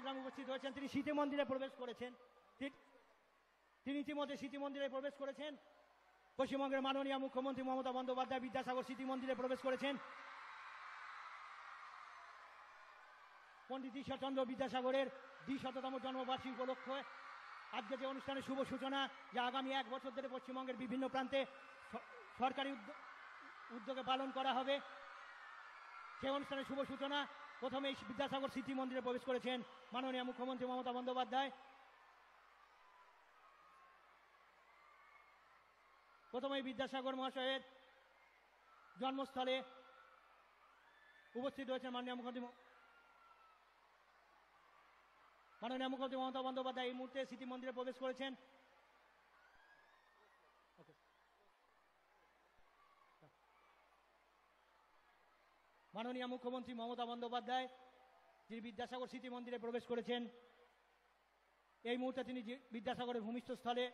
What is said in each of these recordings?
Programme উপস্থিত হয়েছেন তিনি স্মৃতি মন্দিরে প্রবেশ করেছেন তিনি ইতিমধ্যে স্মৃতি মন্দিরে প্রবেশ করেছেন পশ্চিমবঙ্গের মাননীয় মুখ্যমন্ত্রী মমতা বন্দ্যোপাধ্যায় বিদ্যাসাগর স্মৃতি মন্দিরে প্রবেশ করেছেন পণ্ডিত ঈশ্বরচন্দ্র বিদ্যাসাগরের দ্বিশততম জন্মবার্ষিকী উপলক্ষে আজকে যে অনুষ্ঠানের শুভ সূচনা যে আগামী এক বছর ধরে পশ্চিমবঙ্গের বিভিন্ন প্রান্তে সরকারি উদ্যোগে পালন করা হবে সে অনুষ্ঠানের শুভ সূচনা প্রথমে বিদ্যাসাগর স্মৃতি মন্দিরে প্রবেশ করেছেন মাননীয় মুখ্যমন্ত্রী মমতা বন্দ্যোপাধ্যায় প্রথমে বিদ্যাসাগর মহাশয়ের জন্মস্থলে উপস্থিত রয়েছেন মাননীয় মুখ্যমন্ত্রী মাননীয় মুখ্যমন্ত্রী মমতা বন্দ্যোপাধ্যায় এই মুহূর্তে স্মৃতি মন্দিরে প্রবেশ করেছেন মাননীয় মুখ্যমন্ত্রী মমতা বন্দ্যোপাধ্যায় যিনি বিদ্যাসাগর স্মৃতি মন্দিরে প্রবেশ করেছেন এই মুহূর্তে তিনি বিদ্যাসাগরের ভূমিষ্ঠস্থলে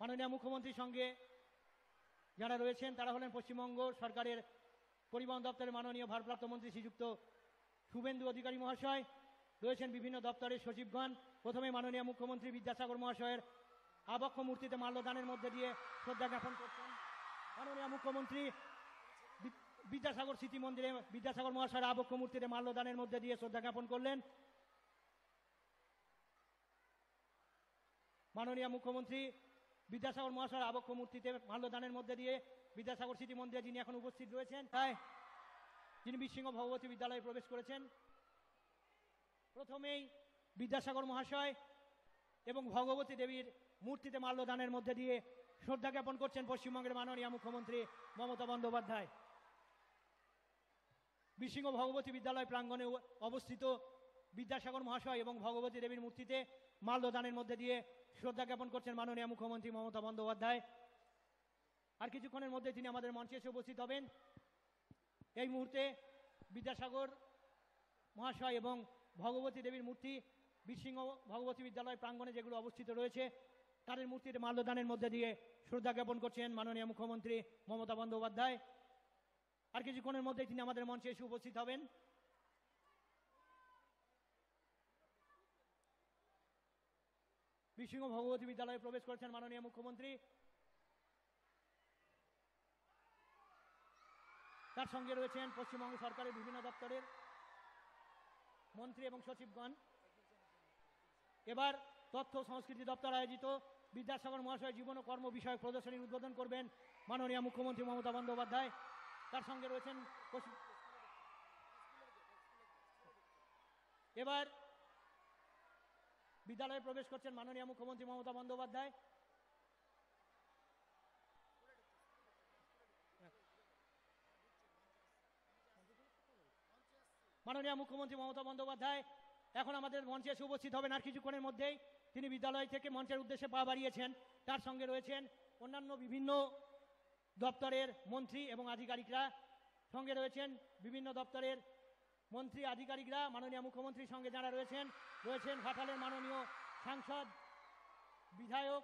মাননীয় মুখ্যমন্ত্রীর সঙ্গে যারা রয়েছেন তারা হলেন পশ্চিমবঙ্গ সরকারের পরিবহন দপ্তরের মাননীয় ভারপ্রাপ্ত মন্ত্রী শ্রীযুক্ত শুভেন্দু অধিকারী মহাশয় রয়েছেন বিভিন্ন দপ্তরের সচিবগণ প্রথমে মাননীয় মুখ্যমন্ত্রী বিদ্যাসাগর মহাশয়ের আবক্ষ মূর্তিতে মাল্যদানের মধ্যে দিয়ে শ্রদ্ধা জ্ঞাপন করছেন মাননীয় মুখ্যমন্ত্রী বিদ্যাসাগর স্মৃতি মন্দিরে বিদ্যাসাগর মহাশয়ের আবক্ষ মূর্তিতে মাল্যদানের মধ্যে দিয়ে শ্রদ্ধা জ্ঞাপন করলেন মাননীয় মুখ্যমন্ত্রী বিদ্যাসাগর মহাশয়ের আবক্ষ মূর্তিতে মাল্যদানের মধ্যে দিয়ে বিদ্যাসাগর স্মৃতি মন্দিরে যিনি এখন উপস্থিত রয়েছেন তাই হ্যাঁ, যিনি বিশৃঙ্গ ভগবতী বিদ্যালয়ে প্রবেশ করেছেন প্রথমেই বিদ্যাসাগর মহাশয় এবং ভগবতী দেবীর মূর্তিতে মাল্যদানের মধ্যে দিয়ে শ্রদ্ধা জ্ঞাপন করছেন পশ্চিমবঙ্গের মাননীয় মুখ্যমন্ত্রী মমতা বন্দ্যোপাধ্যায় বিসিংহ ভগবতী বিদ্যালয় প্রাঙ্গনে অবস্থিত বিদ্যাসাগর মহাশয় এবং ভগবতী দেবীর মূর্তিতে মাল্যদানের মধ্যে দিয়ে শ্রদ্ধা জ্ঞাপন করছেন মাননীয় মুখ্যমন্ত্রী মমতা বন্দ্যোপাধ্যায় আর কিছুক্ষণের মধ্যে তিনি আমাদের মঞ্চে এসে উপস্থিত হবেন এই মুহূর্তে বিদ্যাসাগর মহাশয় এবং ভগবতী দেবীর মূর্তি বিসিংহ ভগবতী বিদ্যালয় প্রাঙ্গনে যেগুলো অবস্থিত রয়েছে তাদের মূর্তির মাল্যদানের মধ্যে দিয়ে শ্রদ্ধা জ্ঞাপন করছেন মাননীয় মুখ্যমন্ত্রী মমতা বন্দ্যোপাধ্যায় আর কিছুক্ষণের মধ্যে তিনি আমাদের মঞ্চে এসে উপস্থিত হবেন বিসিংহ ভগবতী বিদ্যালয়ে প্রবেশ করেছেন মাননীয় মুখ্যমন্ত্রী তার সঙ্গে রয়েছেন পশ্চিমবঙ্গ সরকারের বিভিন্ন দপ্তরের মন্ত্রী এবং সচিবগণ এবার তথ্য সংস্কৃতি দপ্তর আয়োজিত বিদ্যাসাগর মহাশয় জীবন ও কর্ম বিষয়ক প্রদর্শনীর উদ্বোধন করবেন মাননীয় মুখ্যমন্ত্রী মমতা বন্দ্যোপাধ্যায় তার সঙ্গে রয়েছেন এবার বিদ্যালয়ে প্রবেশ করছেন মাননীয় মুখ্যমন্ত্রী মমতা বন্দ্যোপাধ্যায় মাননীয় মুখ্যমন্ত্রী মমতা বন্দ্যোপাধ্যায় এখন আমাদের মঞ্চে এসে উপস্থিত হবেন আর কিছুক্ষণের মধ্যেই তিনি বিদ্যালয় থেকে মঞ্চের উদ্দেশ্যে পা বাড়িয়েছেন তার সঙ্গে রয়েছেন অন্যান্য বিভিন্ন দপ্তরের মন্ত্রী এবং আধিকারিকরা সঙ্গে রয়েছেন বিভিন্ন দপ্তরের মন্ত্রী আধিকারিকরা মাননীয় মুখ্যমন্ত্রীর সঙ্গে যারা রয়েছেন রয়েছেন ভাটালের মাননীয় সাংসদ বিধায়ক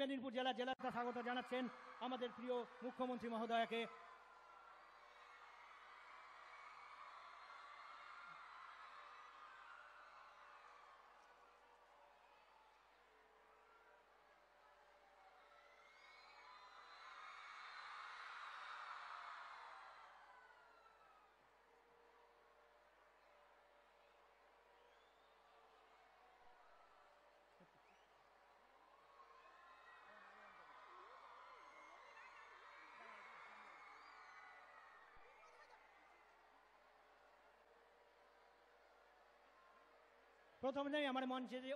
মেদিনীপুর জেলা জেলাটা স্বাগত জানাচ্ছেন আমাদের প্রিয় মুখ্যমন্ত্রী মহোদয়াকে প্রথম দিন আমার মঞ্চে যে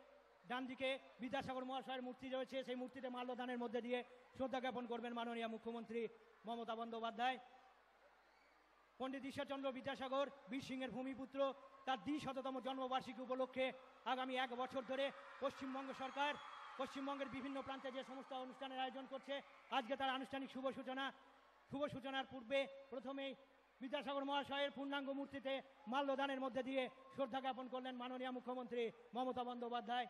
ডান দিকে বিদ্যাসাগর মহাশয়ের মূর্তি রয়েছে সেই মূর্তিতে মাল্যদানের মধ্যে দিয়ে শ্রদ্ধা জ্ঞাপন করবেন মাননীয় মুখ্যমন্ত্রী মমতা বন্দ্যোপাধ্যায় পণ্ডিত ঈশ্বরচন্দ্র বিদ্যাসাগর বীর সিংয়ের ভূমিপুত্র তার দ্বিশততম জন্মবার্ষিকী উপলক্ষে আগামী এক বছর ধরে পশ্চিমবঙ্গ সরকার পশ্চিমবঙ্গের বিভিন্ন প্রান্তে যে সমস্ত অনুষ্ঠানের আয়োজন করছে আজকে তার আনুষ্ঠানিক শুভ সূচনা শুভ সূচনার পূর্বে প্রথমেই বিদ্যাসাগর মহাশয়ের পূর্ণাঙ্গ মূর্তিতে মাল্যদানের মধ্যে দিয়ে শ্রদ্ধা জ্ঞাপন করলেন মাননীয় মুখ্যমন্ত্রী মমতা বন্দ্যোপাধ্যায়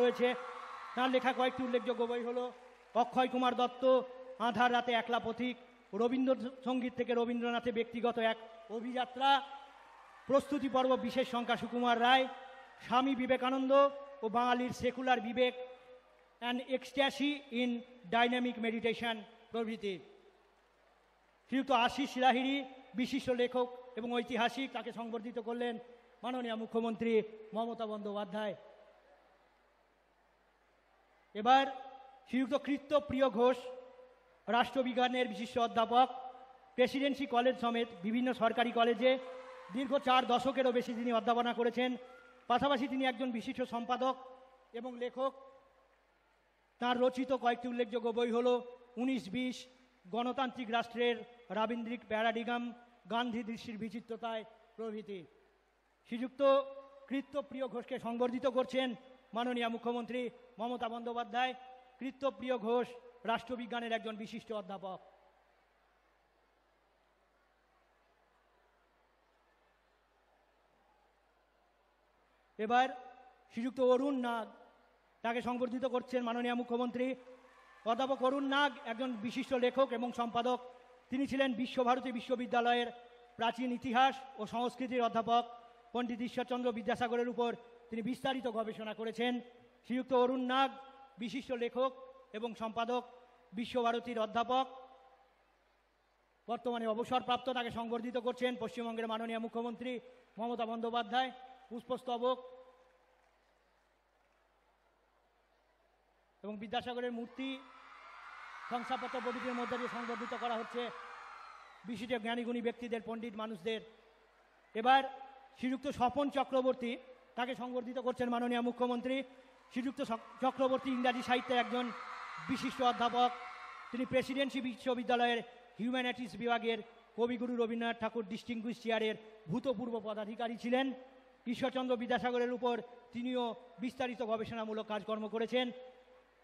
রয়েছে তার লেখা কয়েকটি উল্লেখযোগ্য বই হলো অক্ষয় কুমার দত্ত আধার রাতে একলা পথিক রবীন্দ্রসঙ্গীত থেকে রবীন্দ্রনাথের ব্যক্তিগত এক অভিযাত্রা প্রস্তুতি পর্ব বিশেষ সংখ্যা সুকুমার রায় স্বামী বিবেকানন্দ ও বাঙালির সেকুলার বিবেক and ecstasy in dynamic meditation প্রভৃতি শ্রীযুক্ত আশিস লাহিড়ি বিশিষ্ট লেখক এবং ঐতিহাসিক তাকে সংবর্ধিত করলেন মাননীয় মুখ্যমন্ত্রী মমতা বন্দ্যোপাধ্যায় এবার শ্রীযুক্ত কৃত্যপ্রিয় ঘোষ রাষ্ট্রবিজ্ঞানের বিশিষ্ট অধ্যাপক প্রেসিডেন্সি কলেজ সমেত বিভিন্ন সরকারি কলেজে দীর্ঘ চার দশকেরও বেশি তিনি অধ্যাপনা করেছেন পাশাপাশি তিনি একজন বিশিষ্ট সম্পাদক এবং লেখক তার রচিত কয়েকটি উল্লেখযোগ্য বই হল উনিশ বিশ গণতান্ত্রিক রাষ্ট্রের রাবীন্দ্রিক প্যারাডিগাম গান্ধী দৃষ্টির বিচিত্রতায় প্রভৃতি শ্রীযুক্ত কৃত্যপ্রিয় ঘোষকে সংবর্ধিত করছেন মাননীয় মুখ্যমন্ত্রী মমতা বন্দ্যোপাধ্যায় কৃত্তপ্রিয় ঘোষ রাষ্ট্রবিজ্ঞানের একজন বিশিষ্ট অধ্যাপক এবার শ্রীযুক্ত অরুণ নাগ তাকে সংবর্ধিত করছেন মাননীয় মুখ্যমন্ত্রী অধ্যাপক অরুণ নাগ একজন বিশিষ্ট লেখক এবং সম্পাদক তিনি ছিলেন বিশ্বভারতী বিশ্ববিদ্যালয়ের প্রাচীন ইতিহাস ও সংস্কৃতির অধ্যাপক পণ্ডিত ঈশ্বরচন্দ্র বিদ্যাসাগরের উপর তিনি বিস্তারিত গবেষণা করেছেন শ্রীযুক্ত অরুণ নাগ বিশিষ্ট লেখক এবং সম্পাদক বিশ্বভারতীর অধ্যাপক বর্তমানে অবসরপ্রাপ্ত তাকে সংবর্ধিত করছেন পশ্চিমবঙ্গের মাননীয় মুখ্যমন্ত্রী মমতা বন্দ্যোপাধ্যায় পুষ্পস্তবক এবং বিদ্যাসাগরের মূর্তি শংসাপত্র প্রভৃতির মধ্যে দিয়ে সংবর্ধিত করা হচ্ছে বিশিষ্ট জ্ঞানীগুণী ব্যক্তিদের পণ্ডিত মানুষদের এবার শ্রীযুক্ত স্বপন চক্রবর্তী তাকে সংবর্ধিত করছেন মাননীয় মুখ্যমন্ত্রী শ্রীযুক্ত চক্রবর্তী ইংরাজি সাহিত্যের একজন বিশিষ্ট অধ্যাপক তিনি প্রেসিডেন্সি বিশ্ববিদ্যালয়ের হিউম্যানিটিস বিভাগের কবিগুরু রবীন্দ্রনাথ ঠাকুর ডিস্টিংগুইশ চেয়ারের ভূতপূর্ব পদাধিকারী ছিলেন ঈশ্বরচন্দ্র বিদ্যাসাগরের উপর তিনিও বিস্তারিত গবেষণামূলক কাজকর্ম করেছেন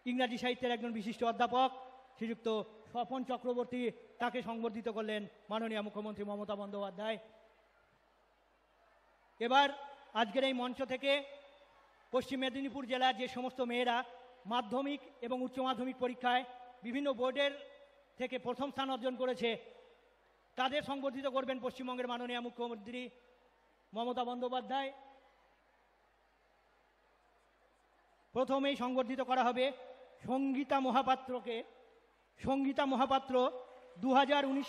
ইংরাজি সাহিত্যের একজন বিশিষ্ট অধ্যাপক শ্রীযুক্ত স্বপন চক্রবর্তী তাকে সংবর্ধিত করলেন মাননীয় মুখ্যমন্ত্রী মমতা বন্দ্যোপাধ্যায় এবার আজকের এই মঞ্চ থেকে পশ্চিম মেদিনীপুর জেলার যে সমস্ত মেয়েরা মাধ্যমিক এবং উচ্চ মাধ্যমিক পরীক্ষায় বিভিন্ন বোর্ডের থেকে প্রথম স্থান অর্জন করেছে তাদের সংবর্ধিত করবেন পশ্চিমবঙ্গের মাননীয় মুখ্যমন্ত্রী মমতা বন্দ্যোপাধ্যায় প্রথমেই সংবর্ধিত করা হবে সঙ্গীতা মহাপাত্রকে সঙ্গীতা মহাপাত্র দু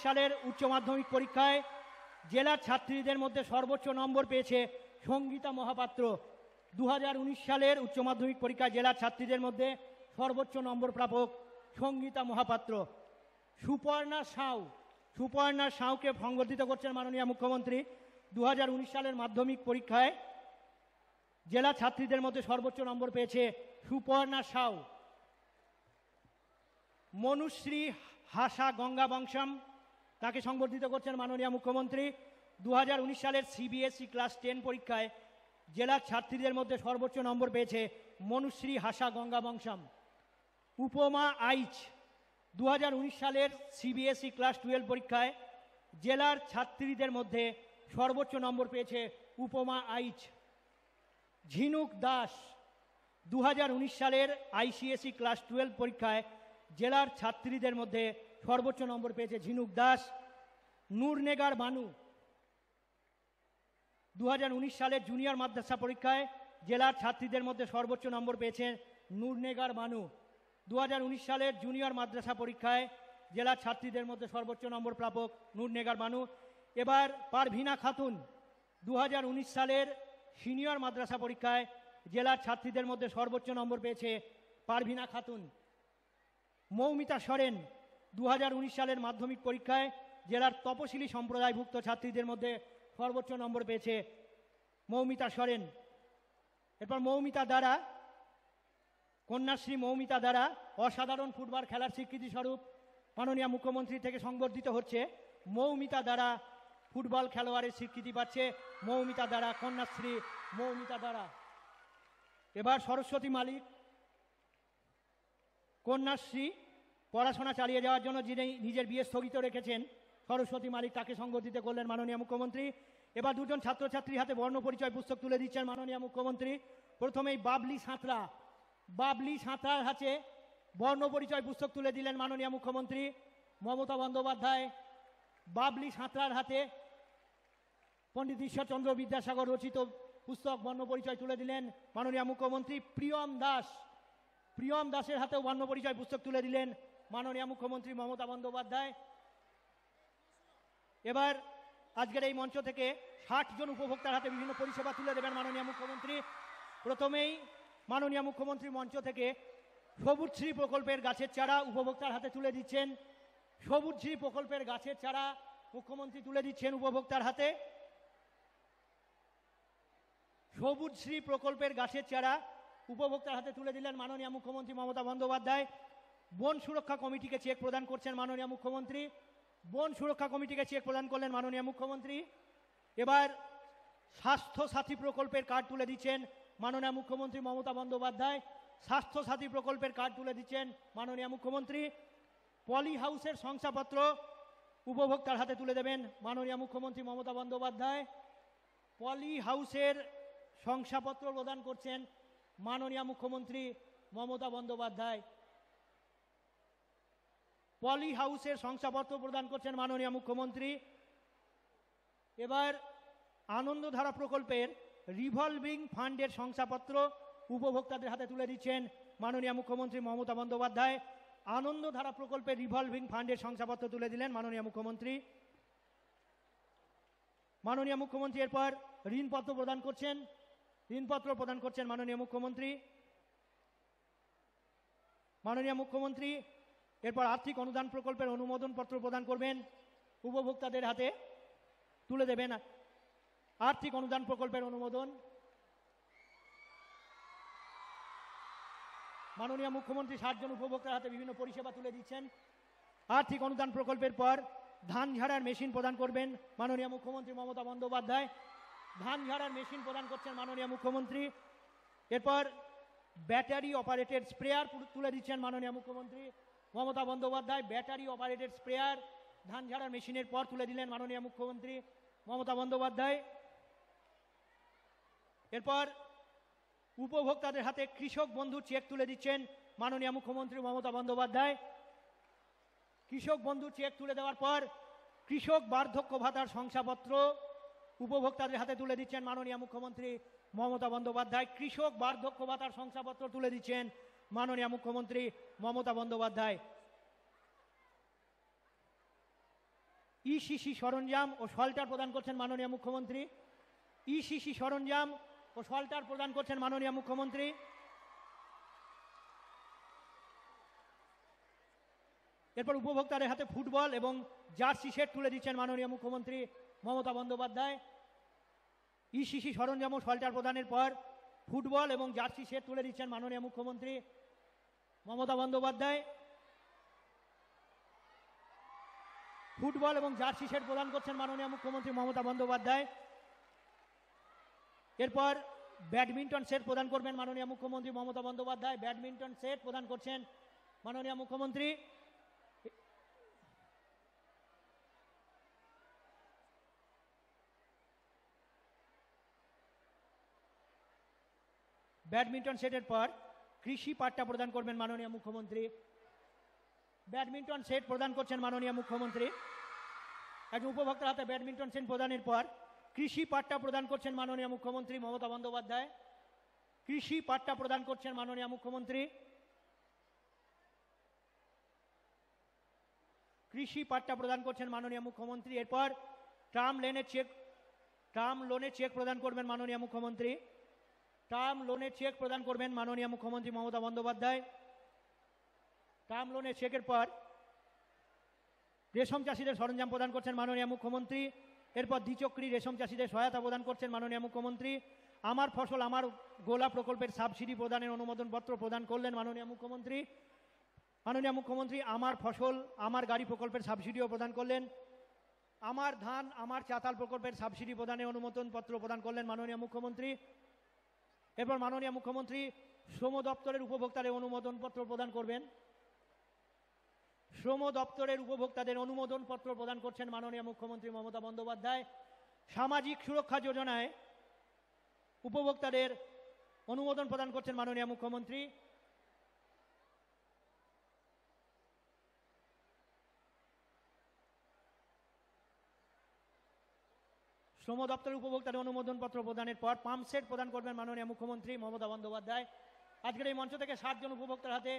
সালের উচ্চ মাধ্যমিক পরীক্ষায় জেলার ছাত্রীদের মধ্যে সর্বোচ্চ নম্বর পেয়েছে সঙ্গীতা মহাপাত্র দু সালের উচ্চ মাধ্যমিক পরীক্ষায় জেলার ছাত্রীদের মধ্যে সর্বোচ্চ নম্বর প্রাপক সঙ্গীতা মহাপাত্র সুপর্ণা সাউ সুপর্ণা সাউকে সংবর্ধিত করছেন মাননীয় মুখ্যমন্ত্রী দু সালের মাধ্যমিক পরীক্ষায় জেলা ছাত্রীদের মধ্যে সর্বোচ্চ নম্বর পেয়েছে সুপর্ণা সাউ মনুশ্রী হাসা গঙ্গা বংশম তাকে সংবর্ধিত করছেন মাননীয় মুখ্যমন্ত্রী দু সালের সিবিএসই ক্লাস টেন পরীক্ষায় জেলার ছাত্রীদের মধ্যে সর্বোচ্চ নম্বর পেয়েছে মনুশ্রী হাসা গঙ্গা বংশম উপমা আইচ দু সালের সিবিএসই ক্লাস টুয়েলভ পরীক্ষায় জেলার ছাত্রীদের মধ্যে সর্বোচ্চ নম্বর পেয়েছে উপমা আইচ ঝিনুক দাস দু সালের আইসিএসি ক্লাস টুয়েলভ পরীক্ষায় জেলার ছাত্রীদের মধ্যে সর্বোচ্চ নম্বর পেয়েছে ঝিনুক দাস নূরনেগার বানু দু সালের জুনিয়র মাদ্রাসা পরীক্ষায় জেলার ছাত্রীদের মধ্যে সর্বোচ্চ নম্বর পেয়েছেন নূরনেগার বানু দু সালের জুনিয়র মাদ্রাসা পরীক্ষায় জেলার ছাত্রীদের মধ্যে সর্বোচ্চ নম্বর প্রাপক নূরনেগার বানু এবার পারভিনা খাতুন দু সালের সিনিয়র মাদ্রাসা পরীক্ষায় জেলার ছাত্রীদের মধ্যে সর্বোচ্চ নম্বর পেয়েছে পারভিনা খাতুন মৌমিতা সরেন দু সালের মাধ্যমিক পরীক্ষায় জেলার তপশিলি সম্প্রদায়ভুক্ত ছাত্রীদের মধ্যে সর্বোচ্চ নম্বর পেয়েছে মৌমিতা সরেন এরপর মৌমিতা দ্বারা কন্যাশ্রী মৌমিতা দ্বারা অসাধারণ ফুটবল খেলার স্বীকৃতিস্বরূপ মাননীয় মুখ্যমন্ত্রী থেকে সংবর্ধিত হচ্ছে মৌমিতা দ্বারা ফুটবল খেলোয়াড়ের স্বীকৃতি পাচ্ছে মৌমিতা দ্বারা কন্যাশ্রী মৌমিতা দ্বারা এবার সরস্বতী মালিক কন্যাশ্রী পড়াশোনা চালিয়ে যাওয়ার জন্য যিনি নিজের বিয়ে স্থগিত রেখেছেন সরস্বতী মালিক তাকে সংগঠিত করলেন মাননীয় মুখ্যমন্ত্রী এবার দুজন ছাত্রছাত্রীর হাতে বর্ণ পরিচয় পুস্তক তুলে দিচ্ছেন মাননীয় মুখ্যমন্ত্রী প্রথমেই বাবলি সাঁতরা বাবলি সাঁতরার হাতে বর্ণ পরিচয় পুস্তক তুলে দিলেন মাননীয় মুখ্যমন্ত্রী মমতা বন্দ্যোপাধ্যায় বাবলি সাঁতরার হাতে পণ্ডিত ঈশ্বরচন্দ্র বিদ্যাসাগর রচিত পুস্তক বর্ণপরিচয় তুলে দিলেন মাননীয় মুখ্যমন্ত্রী প্রিয়ম দাস প্রিয়ম দাসের হাতেও বর্ণপরিচয় পুস্তক তুলে দিলেন মাননীয় মুখ্যমন্ত্রী মমতা বন্দ্যোপাধ্যায় এবার আজকের এই মঞ্চ থেকে ষাট জন উপভোক্তার হাতে বিভিন্ন পরিষেবা তুলে দেবেন মাননীয় মুখ্যমন্ত্রী প্রথমেই মাননীয় মুখ্যমন্ত্রী মঞ্চ থেকে সবুজশ্রী প্রকল্পের গাছের চারা উপভোক্তার হাতে তুলে দিচ্ছেন সবুজি প্রকল্পের গাছের চারা মুখ্যমন্ত্রী তুলে দিচ্ছেন উপভোক্তার হাতে সবুজশ্রী প্রকল্পের গাছের চারা উপভোক্তার হাতে তুলে দিলেন মাননীয় মুখ্যমন্ত্রী মমতা বন্দ্যোপাধ্যায় বন সুরক্ষা কমিটিকে চেক প্রদান করছেন মাননীয় মুখ্যমন্ত্রী বন সুরক্ষা কমিটিকে চেক প্রদান করলেন মাননীয় মুখ্যমন্ত্রী এবার স্বাস্থ্য সাথী প্রকল্পের কার্ড তুলে দিচ্ছেন মাননীয় মুখ্যমন্ত্রী মমতা বন্দ্যোপাধ্যায় স্বাস্থ্য সাথী প্রকল্পের কার্ড তুলে দিচ্ছেন মাননীয় মুখ্যমন্ত্রী পলি হাউসের শংসাপত্র উপভোক্তার হাতে তুলে দেবেন মাননীয় মুখ্যমন্ত্রী মমতা বন্দ্যোপাধ্যায় পলি হাউসের শংসাপত্র প্রদান করছেন মাননীয় মুখ্যমন্ত্রী মমতা বন্দ্যোপাধ্যায় পলি হাউসের শংসাপত্র প্রদান করছেন মাননীয় মুখ্যমন্ত্রী এবার আনন্দধারা প্রকল্পের রিভলভিং ফান্ডের শংসাপত্র উপভোক্তাদের হাতে তুলে দিচ্ছেন মাননীয় মুখ্যমন্ত্রী মমতা বন্দ্যোপাধ্যায় আনন্দধারা প্রকল্পে রিভলভিং ফান্ডের শংসাপত্র তুলে দিলেন মাননীয় মুখ্যমন্ত্রী মাননীয় মুখ্যমন্ত্রী এরপর ঋণপত্র প্রদান করছেন ঋণপত্র প্রদান করছেন মাননীয় মুখ্যমন্ত্রী মাননীয় মুখ্যমন্ত্রী এরপর আর্থিক অনুদান প্রকল্পের অনুমোদন পত্র প্রদান করবেন উপভোক্তাদের হাতে তুলে দেবেন আর্থিক অনুদান প্রকল্পের অনুমোদন মাননীয় মুখ্যমন্ত্রী সাতজন উপভোক্তার হাতে বিভিন্ন পরিষেবা তুলে দিচ্ছেন আর্থিক অনুদান প্রকল্পের পর ধান ঝাড়ার মেশিন প্রদান করবেন মাননীয় মুখ্যমন্ত্রী মমতা বন্দ্যোপাধ্যায় ধান ঝাড়ার মেশিন প্রদান করছেন মাননীয় মুখ্যমন্ত্রী এরপর ব্যাটারি অপারেটেড স্প্রেয়ার তুলে দিচ্ছেন মাননীয় মুখ্যমন্ত্রী Mamata Bandyopadhyay battery operated sprayer ধান ঝাড়ার মেশিনের পর তুলে দিলেন মাননীয় মুখ্যমন্ত্রী মমতা বন্দ্যোপাধ্যায় এরপর উপভোক্তাদের হাতে কৃষক বন্ধু চেক তুলে দিচ্ছেন মাননীয় মুখ্যমন্ত্রী মমতা বন্দ্যোপাধ্যায় কৃষক বন্ধু চেক তুলে দেওয়ার পর কৃষক বার্ধক্য ভাতার শংসাপত্র উপভোক্তাদের হাতে তুলে দিচ্ছেন মাননীয় মুখ্যমন্ত্রী মমতা বন্দ্যোপাধ্যায় কৃষক বার্ধক্য ভাতার শংসাপত্র তুলে দিচ্ছেন মাননীয় মুখ্যমন্ত্রী মমতা বন্দ্যোপাধ্যায় ইসিসি সরঞ্জাম ও শল্টার প্রদান করছেন মাননীয় মুখ্যমন্ত্রী ইসিসি সরঞ্জাম ও সল্টার প্রদান করছেন মাননীয় মুখ্যমন্ত্রী এরপর উপভোক্তাদের হাতে ফুটবল এবং জার্সি সেট তুলে দিচ্ছেন মাননীয় মুখ্যমন্ত্রী মমতা বন্দ্যোপাধ্যায় ই শিশি সরঞ্জাম ও সল্টার প্রদানের পর ফুটবল এবং জার্সি সেট তুলে দিচ্ছেন মাননীয় মুখ্যমন্ত্রী মমতা বন্দ্যোপাধ্যায় ফুটবল এবং জার্সি সেট প্রদান করছেন মাননীয় মুখ্যমন্ত্রী মমতা বন্দ্যোপাধ্যায় এরপর ব্যাডমিন্টন সেট প্রদান করবেন মাননীয় মুখ্যমন্ত্রী মমতা বন্দ্যোপাধ্যায় ব্যাডমিন্টন সেট প্রদান করছেন মাননীয় মুখ্যমন্ত্রী ব্যাডমিন্টন সেটের পর কৃষি পাট্টা প্রদান করবেন মাননীয় মুখ্যমন্ত্রী ব্যাডমিন্টন সেট প্রদান করছেন মাননীয় মুখ্যমন্ত্রী একজন উপভোক্তার হাতে ব্যাডমিন্টন সেট প্রদানের পর কৃষি পাট্টা প্রদান করছেন মাননীয় মুখ্যমন্ত্রী মমতা বন্দ্যোপাধ্যায় কৃষি পাট্টা প্রদান করছেন মাননীয় মুখ্যমন্ত্রী কৃষি পাট্টা প্রদান করছেন মাননীয় মুখ্যমন্ত্রী এরপর টার্ম লেনে চেক টার্ম লোনে চেক প্রদান করবেন মাননীয় মুখ্যমন্ত্রী টার্ম লোনে চেক প্রদান করবেন মাননীয় মুখ্যমন্ত্রী মমতা বন্দ্যোপাধ্যায় টার্ম লোনে চেকের পর রেশম চাষিদের সরঞ্জাম প্রদান করছেন মাননীয় মুখ্যমন্ত্রী এরপর দ্বিচক্রি রেশম চাষিদের সহায়তা প্রদান করছেন মাননীয় মুখ্যমন্ত্রী আমার ফসল আমার গোলা প্রকল্পের সাবসিডি প্রদানের অনুমোদনপত্র প্রদান করলেন মাননীয় মুখ্যমন্ত্রী মাননীয় মুখ্যমন্ত্রী আমার ফসল আমার গাড়ি প্রকল্পের সাবসিডিও প্রদান করলেন আমার ধান আমার চাতাল প্রকল্পের সাবসিডি প্রদানের অনুমোদনপত্র প্রদান করলেন মাননীয় মুখ্যমন্ত্রী এরপর মাননীয় মুখ্যমন্ত্রী শ্রম দপ্তরের উপভোক্তারে অনুমোদনপত্র প্রদান করবেন শ্রম দপ্তরের উপভোক্তাদের অনুমোদন পত্র প্রদান করছেন মাননীয় মুখ্যমন্ত্রী মমতা বন্দ্যোপাধ্যায় সামাজিক সুরক্ষা যোজনায় উপভোক্তাদের অনুমোদন প্রদান করছেন মাননীয় মুখ্যমন্ত্রী শ্রম দপ্তরের উপভোক্তাদের অনুমোদন পত্র প্রদানের পর পাম্পসেট প্রদান করবেন মাননীয় মুখ্যমন্ত্রী মমতা বন্দ্যোপাধ্যায় আজকের এই মঞ্চ থেকে ষাটজন উপভোক্তার হাতে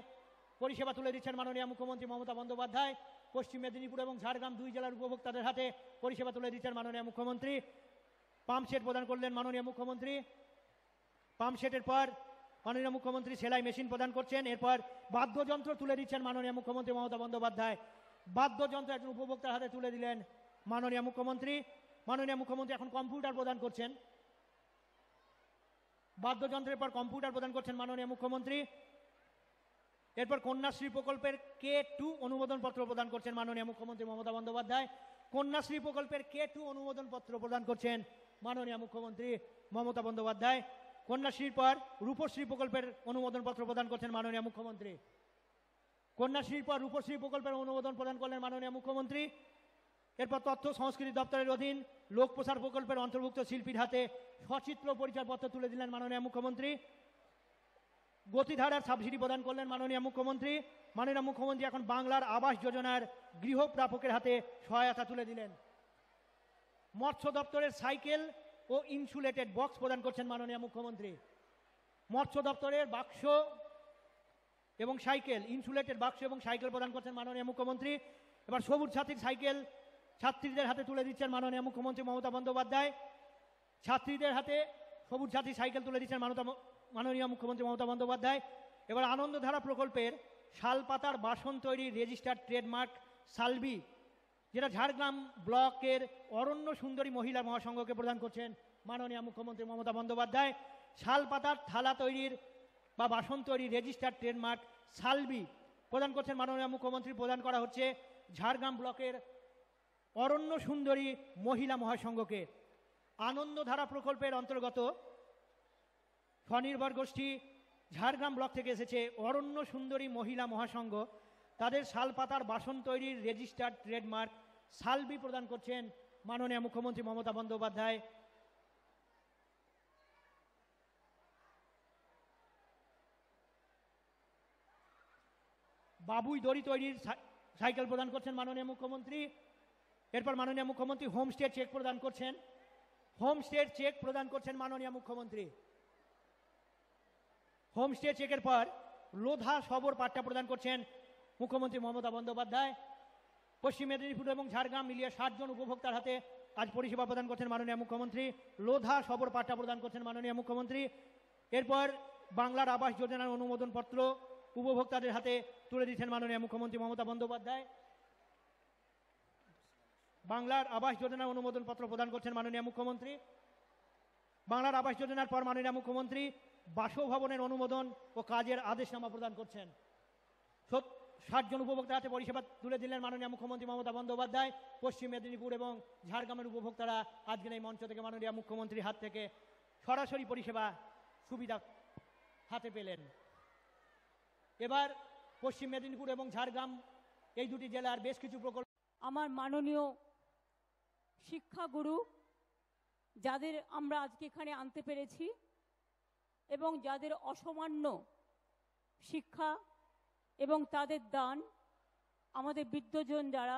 পরিষেবা তুলে দিচ্ছেন মাননীয় মুখ্যমন্ত্রী মমতা বন্দ্যোপাধ্যায় পশ্চিম মেদিনীপুর এবং ঝাড়গ্রাম দুই জেলার উপভোক্তাদের হাতে পরিষেবা তুলে দিচ্ছেন মাননীয় মুখ্যমন্ত্রী পাম্পসেট প্রদান করলেন মাননীয় মুখ্যমন্ত্রী পাম্পসেটের পর মাননীয় মুখ্যমন্ত্রী সেলাই মেশিন প্রদান করছেন এরপর বাদ্যযন্ত্র তুলে দিচ্ছেন মাননীয় মুখ্যমন্ত্রী মমতা বন্দ্যোপাধ্যায় বাদ্যযন্ত্র একজন উপভোক্তার হাতে তুলে দিলেন মাননীয় মুখ্যমন্ত্রী মাননীয় মুখ্যমন্ত্রী এখন কম্পিউটার প্রদান করছেন বাদ্যযন্ত্রের পর কম্পিউটার প্রদান করছেন মাননীয় মুখ্যমন্ত্রী এরপর কন্যাশ্রী প্রকল্পের কে টু অনুমোদনপত্র প্রদান করছেন মাননীয় মুখ্যমন্ত্রী মমতা বন্দ্যোপাধ্যায় কন্যাশ্রী প্রকল্পের কে টু অনুমোদনপত্র প্রদান করছেন মাননীয় মুখ্যমন্ত্রী মমতা বন্দ্যোপাধ্যায় কন্যাশ্রীর পর রূপশ্রী প্রকল্পের অনুমোদনপত্র প্রদান করছেন মাননীয় মুখ্যমন্ত্রী কন্যাশ্রীর পর রূপশ্রী প্রকল্পের অনুমোদন প্রদান করলেন মাননীয় মুখ্যমন্ত্রী এরপর তথ্য সংস্কৃতি দপ্তরের অধীন লোক প্রসার প্রকল্পের অন্তর্ভুক্ত শিল্পীর হাতে সচিত্র পরিচয়পত্র তুলে দিলেন মাননীয় মুখ্যমন্ত্রী গতিধারার সাবসিডি প্রদান করলেন মাননীয় মুখ্যমন্ত্রী মাননীয় মুখ্যমন্ত্রী এখন বাংলার আবাস যোজনার গৃহ প্রাপকের হাতে সহায়তা তুলে দিলেন মৎস্য দপ্তরের সাইকেল ও ইনসুলেটেড বক্স প্রদান করছেন মাননীয় মুখ্যমন্ত্রী মৎস্য দপ্তরের বাক্স এবং সাইকেল ইনসুলেটেড বাক্স এবং সাইকেল প্রদান করছেন মাননীয় মুখ্যমন্ত্রী এবার সবুজ ছাত্রীর সাইকেল ছাত্রীদের হাতে তুলে দিচ্ছেন মাননীয় মুখ্যমন্ত্রী মমতা বন্দ্যোপাধ্যায় ছাত্রীদের হাতে সবুজ সাথী সাইকেল তুলে দিচ্ছেন মানতা মাননীয় মুখ্যমন্ত্রী মমতা বন্দ্যোপাধ্যায় এবার আনন্দধারা প্রকল্পের শালপাতার বাসন তৈরি রেজিস্টার ট্রেডমার্ক সালবি যেটা ঝাড়গ্রাম ব্লকের অরণ্য সুন্দরী মহিলা মহাসংঘকে প্রদান করছেন মাননীয় মুখ্যমন্ত্রী মমতা বন্দ্যোপাধ্যায় শালপাতার থালা তৈরির বা বাসন তৈরি রেজিস্টার ট্রেডমার্ক সালবি প্রদান করছেন মাননীয় মুখ্যমন্ত্রী প্রদান করা হচ্ছে ঝাড়গ্রাম ব্লকের অরণ্য সুন্দরী মহিলা মহাসংঘকে আনন্দধারা প্রকল্পের অন্তর্গত স্বনির্ভর গোষ্ঠী ঝাড়গ্রাম ব্লক থেকে এসেছে অরণ্য সুন্দরী মহিলা মহাসংঘ তাদের শালপাতার বাসন তৈরির রেজিস্টার ট্রেডমার্ক সালবি প্রদান করছেন মাননীয় মুখ্যমন্ত্রী মমতা বন্দ্যোপাধ্যায় বাবুই দড়ি তৈরির সাইকেল প্রদান করছেন মাননীয় মুখ্যমন্ত্রী এরপর মাননীয় মুখ্যমন্ত্রী হোমস্টে চেক প্রদান করছেন হোমস্টের চেক প্রদান করছেন মাননীয় মুখ্যমন্ত্রী হোমস্টে চেকের পর লোধা সবর পাট্টা প্রদান করছেন মুখ্যমন্ত্রী মমতা বন্দ্যোপাধ্যায় পশ্চিম মেদিনীপুর এবং ঝাড়গ্রাম মিলিয়ে ষাটজন উপভোক্তার হাতে আজ পরিষেবা প্রদান করছেন মাননীয় মুখ্যমন্ত্রী লোধা সবর পাট্টা প্রদান করছেন মাননীয় মুখ্যমন্ত্রী এরপর বাংলার আবাস যোজনার অনুমোদনপত্র উপভোক্তাদের হাতে তুলে দিচ্ছেন মাননীয় মুখ্যমন্ত্রী মমতা বন্দ্যোপাধ্যায় বাংলার আবাস যোজনার অনুমোদনপত্র প্রদান করছেন মাননীয় মুখ্যমন্ত্রী বাংলার আবাস যোজনার পর মাননীয় মুখ্যমন্ত্রী বাসভবনের অনুমোদন ও কাজের আদেশনামা প্রদান করছেন ষাটজন উপভোক্তার হাতে পরিষেবা তুলে দিলেন মাননীয় মুখ্যমন্ত্রী মমতা বন্দ্যোপাধ্যায় পশ্চিম মেদিনীপুর এবং ঝাড়গ্রামের উপভোক্তারা আজকের এই মঞ্চ থেকে মাননীয় মুখ্যমন্ত্রীর হাত থেকে সরাসরি পরিষেবা সুবিধা হাতে পেলেন এবার পশ্চিম মেদিনীপুর এবং ঝাড়গ্রাম এই দুটি জেলার বেশ কিছু প্রকল্প আমার মাননীয় শিক্ষাগুরু যাদের আমরা আজকে এখানে আনতে পেরেছি এবং যাদের অসামান্য শিক্ষা এবং তাদের দান আমাদের বৃদ্ধজন যারা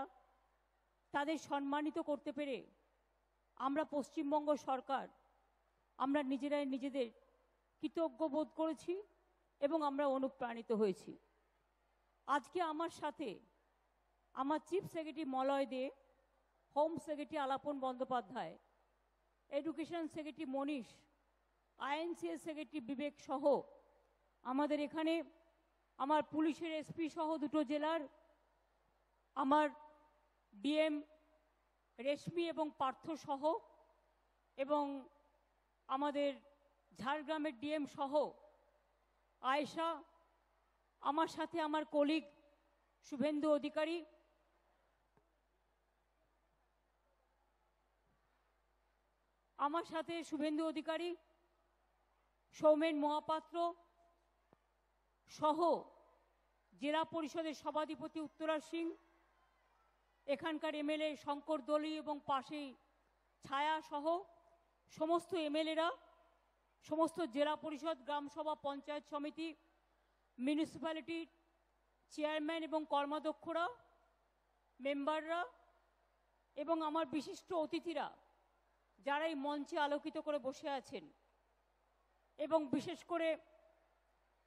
তাদের সম্মানিত করতে পেরে আমরা পশ্চিমবঙ্গ সরকার আমরা নিজেরাই নিজেদের কৃতজ্ঞ বোধ করেছি এবং আমরা অনুপ্রাণিত হয়েছি আজকে আমার সাথে আমার chief secretary Malay De home secretary Alapan Bandyopadhyay education secretary Manish INCS secretary Vivek সহ আমাদের এখানে আমার পুলিশের এসপি সহ দুটো জেলার আমার ডিএম রেশমি এবং পার্থ সহ এবং আমাদের ঝাড়গ্রামের ডিএম সহ আয়েশা আমার সাথে আমার কলিগ শুভেন্দু অধিকারী আমার সাথে শুভেন্দু অধিকারী সৌমেন মহাপাত্র সহ জেলা পরিষদের সভাধিপতি উত্তরা সিং এখানকার এমএলএ শঙ্কর দলি এবং পাশেই ছায়া সহ সমস্ত এমএলএরা সমস্ত জেলা পরিষদ গ্রামসভা পঞ্চায়েত সমিতি মিউনিসিপ্যালিটির চেয়ারম্যান এবং কর্মাধ্যক্ষরা মেম্বাররা এবং আমার বিশিষ্ট অতিথিরা যারাই মঞ্চে আলোকিত করে বসে আছেন এবং বিশেষ করে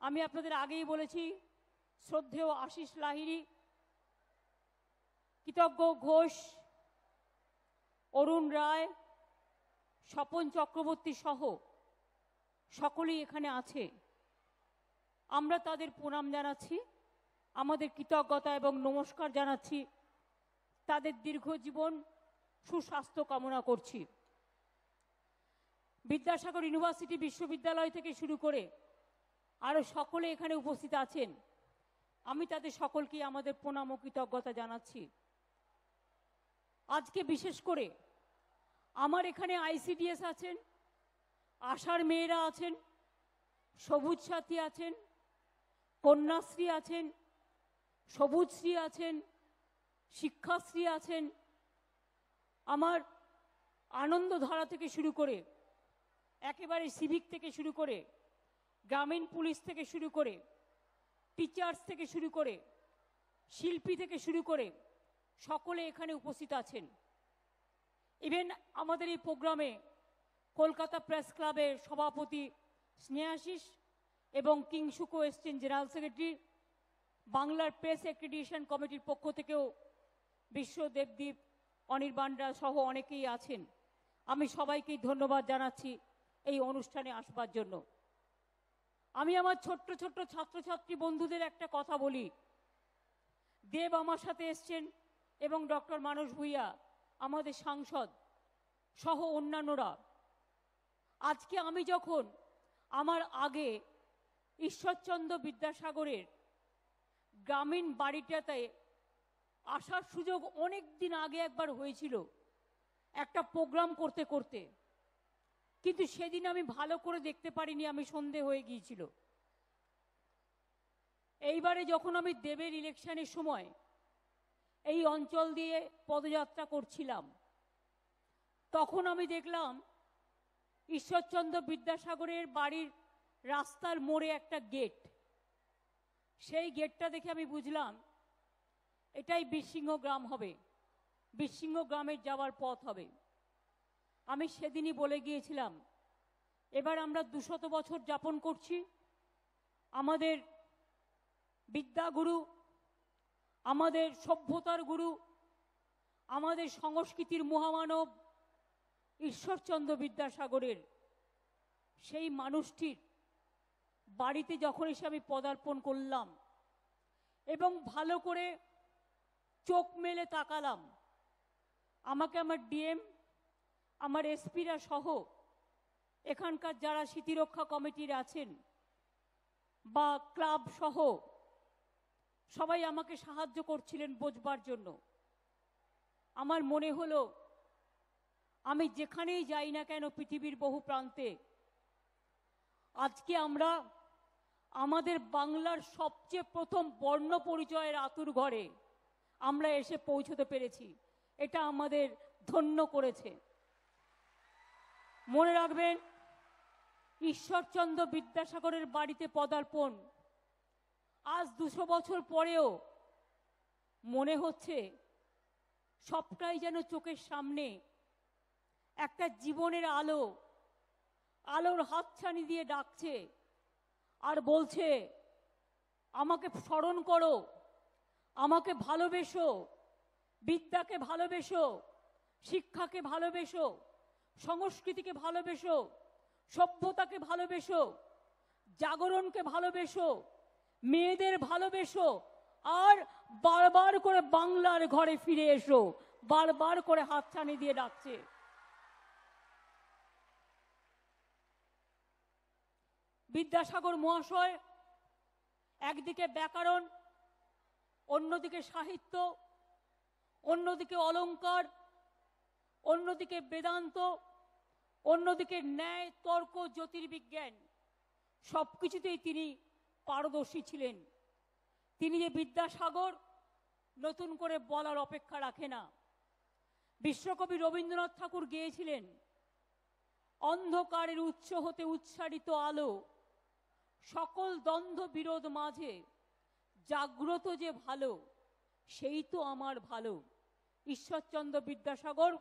আমি আপনাদের আগেই বলেছি শ্রদ্ধেয় আশিস লাহিড়ি কৃতজ্ঞ ঘোষ অরুণ রায় স্বপন চক্রবর্তী সহ সকলেই এখানে আছে আমরা তাদের প্রণাম জানাচ্ছি আমাদের কৃতজ্ঞতা এবং নমস্কার জানাচ্ছি তাদের দীর্ঘ জীবন সুস্বাস্থ্য কামনা করছি বিদ্যাসাগর ইউনিভার্সিটি বিশ্ববিদ্যালয় থেকে শুরু করে আরও সকলে এখানে উপস্থিত আছেন আমি তাদের সকলকেই আমাদের প্রণাম ও কৃতজ্ঞতা জানাচ্ছি আজকে বিশেষ করে আমার এখানে আইসিডিএস আছেন আশার মেয়েরা আছেন সবুজ সাথী আছেন কন্যাশ্রী আছেন সবুজশ্রী আছেন শিক্ষাশ্রী আছেন আমার আনন্দধারা থেকে শুরু করে একেবারে সিভিক থেকে শুরু করে গ্রামীণ পুলিশ থেকে শুরু করে টিচার্স থেকে শুরু করে শিল্পী থেকে শুরু করে সকলে এখানে উপস্থিত আছেন ইভেন আমাদের এই প্রোগ্রামে কলকাতা প্রেস ক্লাবের সভাপতি স্নেহাশিস এবং কিংসুকো এসছেন জেনারেল সেক্রেটারি বাংলার প্রেস অ্যাক্রিডিয়েশন কমিটির পক্ষ থেকেও বিশ্ব দেবদ্বীপ অনির্বাণরা সহ অনেকেই আছেন আমি সবাইকেই ধন্যবাদ জানাচ্ছি এই অনুষ্ঠানে আসবার জন্য আমি আমার ছোট্ট ছোট্ট ছাত্রছাত্রী বন্ধুদের একটা কথা বলি দেব আমার সাথে এসছেন এবং ডক্টর মানস ভুইয়া আমাদের সাংসদ সহ অন্যান্যরা আজকে আমি যখন আমার আগে ঈশ্বরচন্দ্র বিদ্যাসাগরের গ্রামীণ বাড়িটাতে আসার সুযোগ অনেক দিন আগে একবার হয়েছিল একটা প্রোগ্রাম করতে করতে কিন্তু সেদিন আমি ভালো করে দেখতে পারিনি আমি সন্ধে হয়ে গিয়েছিল এইবারে যখন আমি দেবের ইলেকশনের সময় এই অঞ্চল দিয়ে পদযাত্রা করছিলাম তখন আমি দেখলাম ঈশ্বরচন্দ্র বিদ্যাসাগরের বাড়ির রাস্তার মোড়ে একটা গেট সেই গেটটা দেখে আমি বুঝলাম এটাই বিসিংহ গ্রাম হবে বীরসিংহ গ্রামের যাওয়ার পথ হবে আমি সেদিনই বলে গিয়েছিলাম এবার আমরা দুশত বছর যাপন করছি আমাদের বিদ্যাগুরু আমাদের সভ্যতার গুরু আমাদের সংস্কৃতির মহামানব ঈশ্বরচন্দ্র বিদ্যাসাগরের সেই মানুষটির বাড়িতে যখন এসে আমি পদার্পণ করলাম এবং ভালো করে চোখ মেলে তাকালাম আমাকে আমার ডিএম আমার এসপিরা সহ এখানকার যারা স্মৃতিরক্ষা কমিটির আছেন বা ক্লাব সহ সবাই আমাকে সাহায্য করছিলেন বোঝবার জন্য আমার মনে হলো আমি যেখানেই যাই না কেন পৃথিবীর বহু প্রান্তে আজকে আমরা আমাদের বাংলার সবচেয়ে প্রথম বর্ণ পরিচয়ের আতুর ঘরে আমরা এসে পৌঁছতে পেরেছি এটা আমাদের ধন্য করেছে মনে রাখবেন ঈশ্বরচন্দ্র বিদ্যাসাগরের বাড়িতে পদার্পণ আজ দুশো বছর পরেও মনে হচ্ছে সবটাই যেন চোখের সামনে একটা জীবনের আলো আলোর হাতছানি দিয়ে ডাকছে আর বলছে আমাকে স্মরণ করো আমাকে ভালোবেসো বিদ্যাকে ভালোবেসো শিক্ষাকে ভালোবেসো সংস্কৃতিকে ভালোবেসো সভ্যতাকে ভালোবেসো জাগরণকে ভালোবেসো মেয়েদের ভালোবেসো আর বারবার করে বাংলার ঘরে ফিরে এসো বারবার করে হাতছানি দিয়ে ডাকছে বিদ্যাসাগর মহাশয় একদিকে ব্যাকরণ অন্যদিকে সাহিত্য অন্যদিকে অলঙ্কার অন্যদিকে বেদান্ত অন্যদিকে ন্যায় তর্ক জ্যোতির্বিজ্ঞান সব কিছুতেই তিনি পারদর্শী ছিলেন তিনি যে বিদ্যাসাগর নতুন করে বলার অপেক্ষা রাখে না বিশ্বকবি রবীন্দ্রনাথ ঠাকুর গিয়েছিলেন অন্ধকারের উৎস হতে উচ্ছারিত আলো সকল দ্বন্দ্ব বিরোধ মাঝে জাগ্রত যে ভালো সেই তো আমার ভালো ঈশ্বরচন্দ্র বিদ্যাসাগর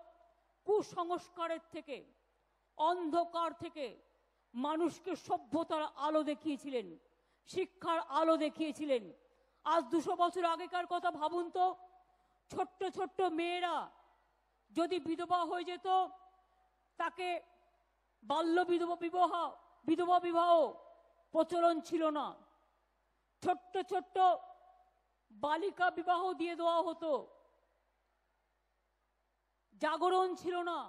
কুসংস্কারের থেকে অন্ধকার থেকে মানুষকে সভ্যতার আলো দেখিয়েছিলেন শিক্ষার আলো দেখিয়েছিলেন আজ দুশো বছর আগেকার কথা ভাবুন তো ছোট্ট ছোট্ট মেয়েরা যদি বিধবা হয়ে যেত তাকে বাল্য বিধবা বিবাহ বিধবা বিবাহ প্রচলন ছিল না ছোট্ট ছোট্ট বালিকা বিবাহ দিয়ে দেওয়া হতো জাগরণ ছিল না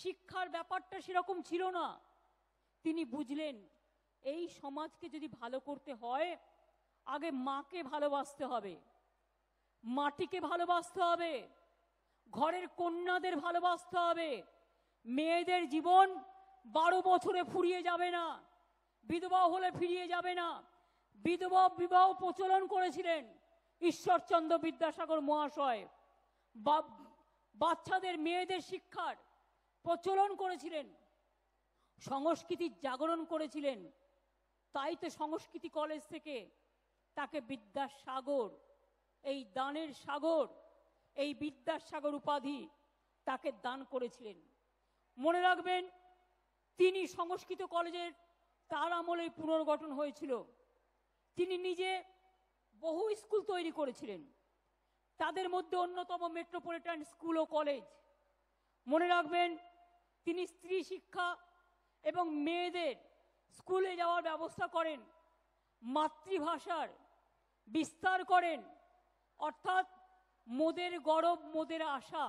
শিক্ষার ব্যাপারটা সেরকম ছিল না তিনি বুঝলেন এই সমাজকে যদি ভালো করতে হয় আগে মাকে ভালোবাসতে হবে মাটিকে ভালোবাসতে হবে ঘরের কন্যাদের ভালোবাসতে হবে মেয়েদের জীবন বারো বছরে ফুরিয়ে যাবে না বিধবা হলে ফিরিয়ে যাবে না বিধবা বিবাহ প্রচলন করেছিলেন ঈশ্বরচন্দ্র বিদ্যাসাগর মহাশয় বাচ্চাদের মেয়েদের শিক্ষার প্রচলন করেছিলেন সংস্কৃতির জাগরণ করেছিলেন তাই তো সংস্কৃতি কলেজ থেকে তাকে বিদ্যাসাগর এই দানের সাগর এই বিদ্যাসাগর উপাধি তাকে দান করেছিলেন মনে রাখবেন তিনি সংস্কৃত কলেজের তার আমলে পুনর্গঠন হয়েছিল তিনি নিজে বহু স্কুল তৈরি করেছিলেন তাদের মধ্যে অন্যতম মেট্রোপলিটন স্কুল ও কলেজ মনে রাখবেন তিনি স্ত্রী শিক্ষা এবং মেয়েদের স্কুলে যাওয়ার ব্যবস্থা করেন মাতৃভাষার বিস্তার করেন অর্থাৎ মোদের গরব মোদের আশা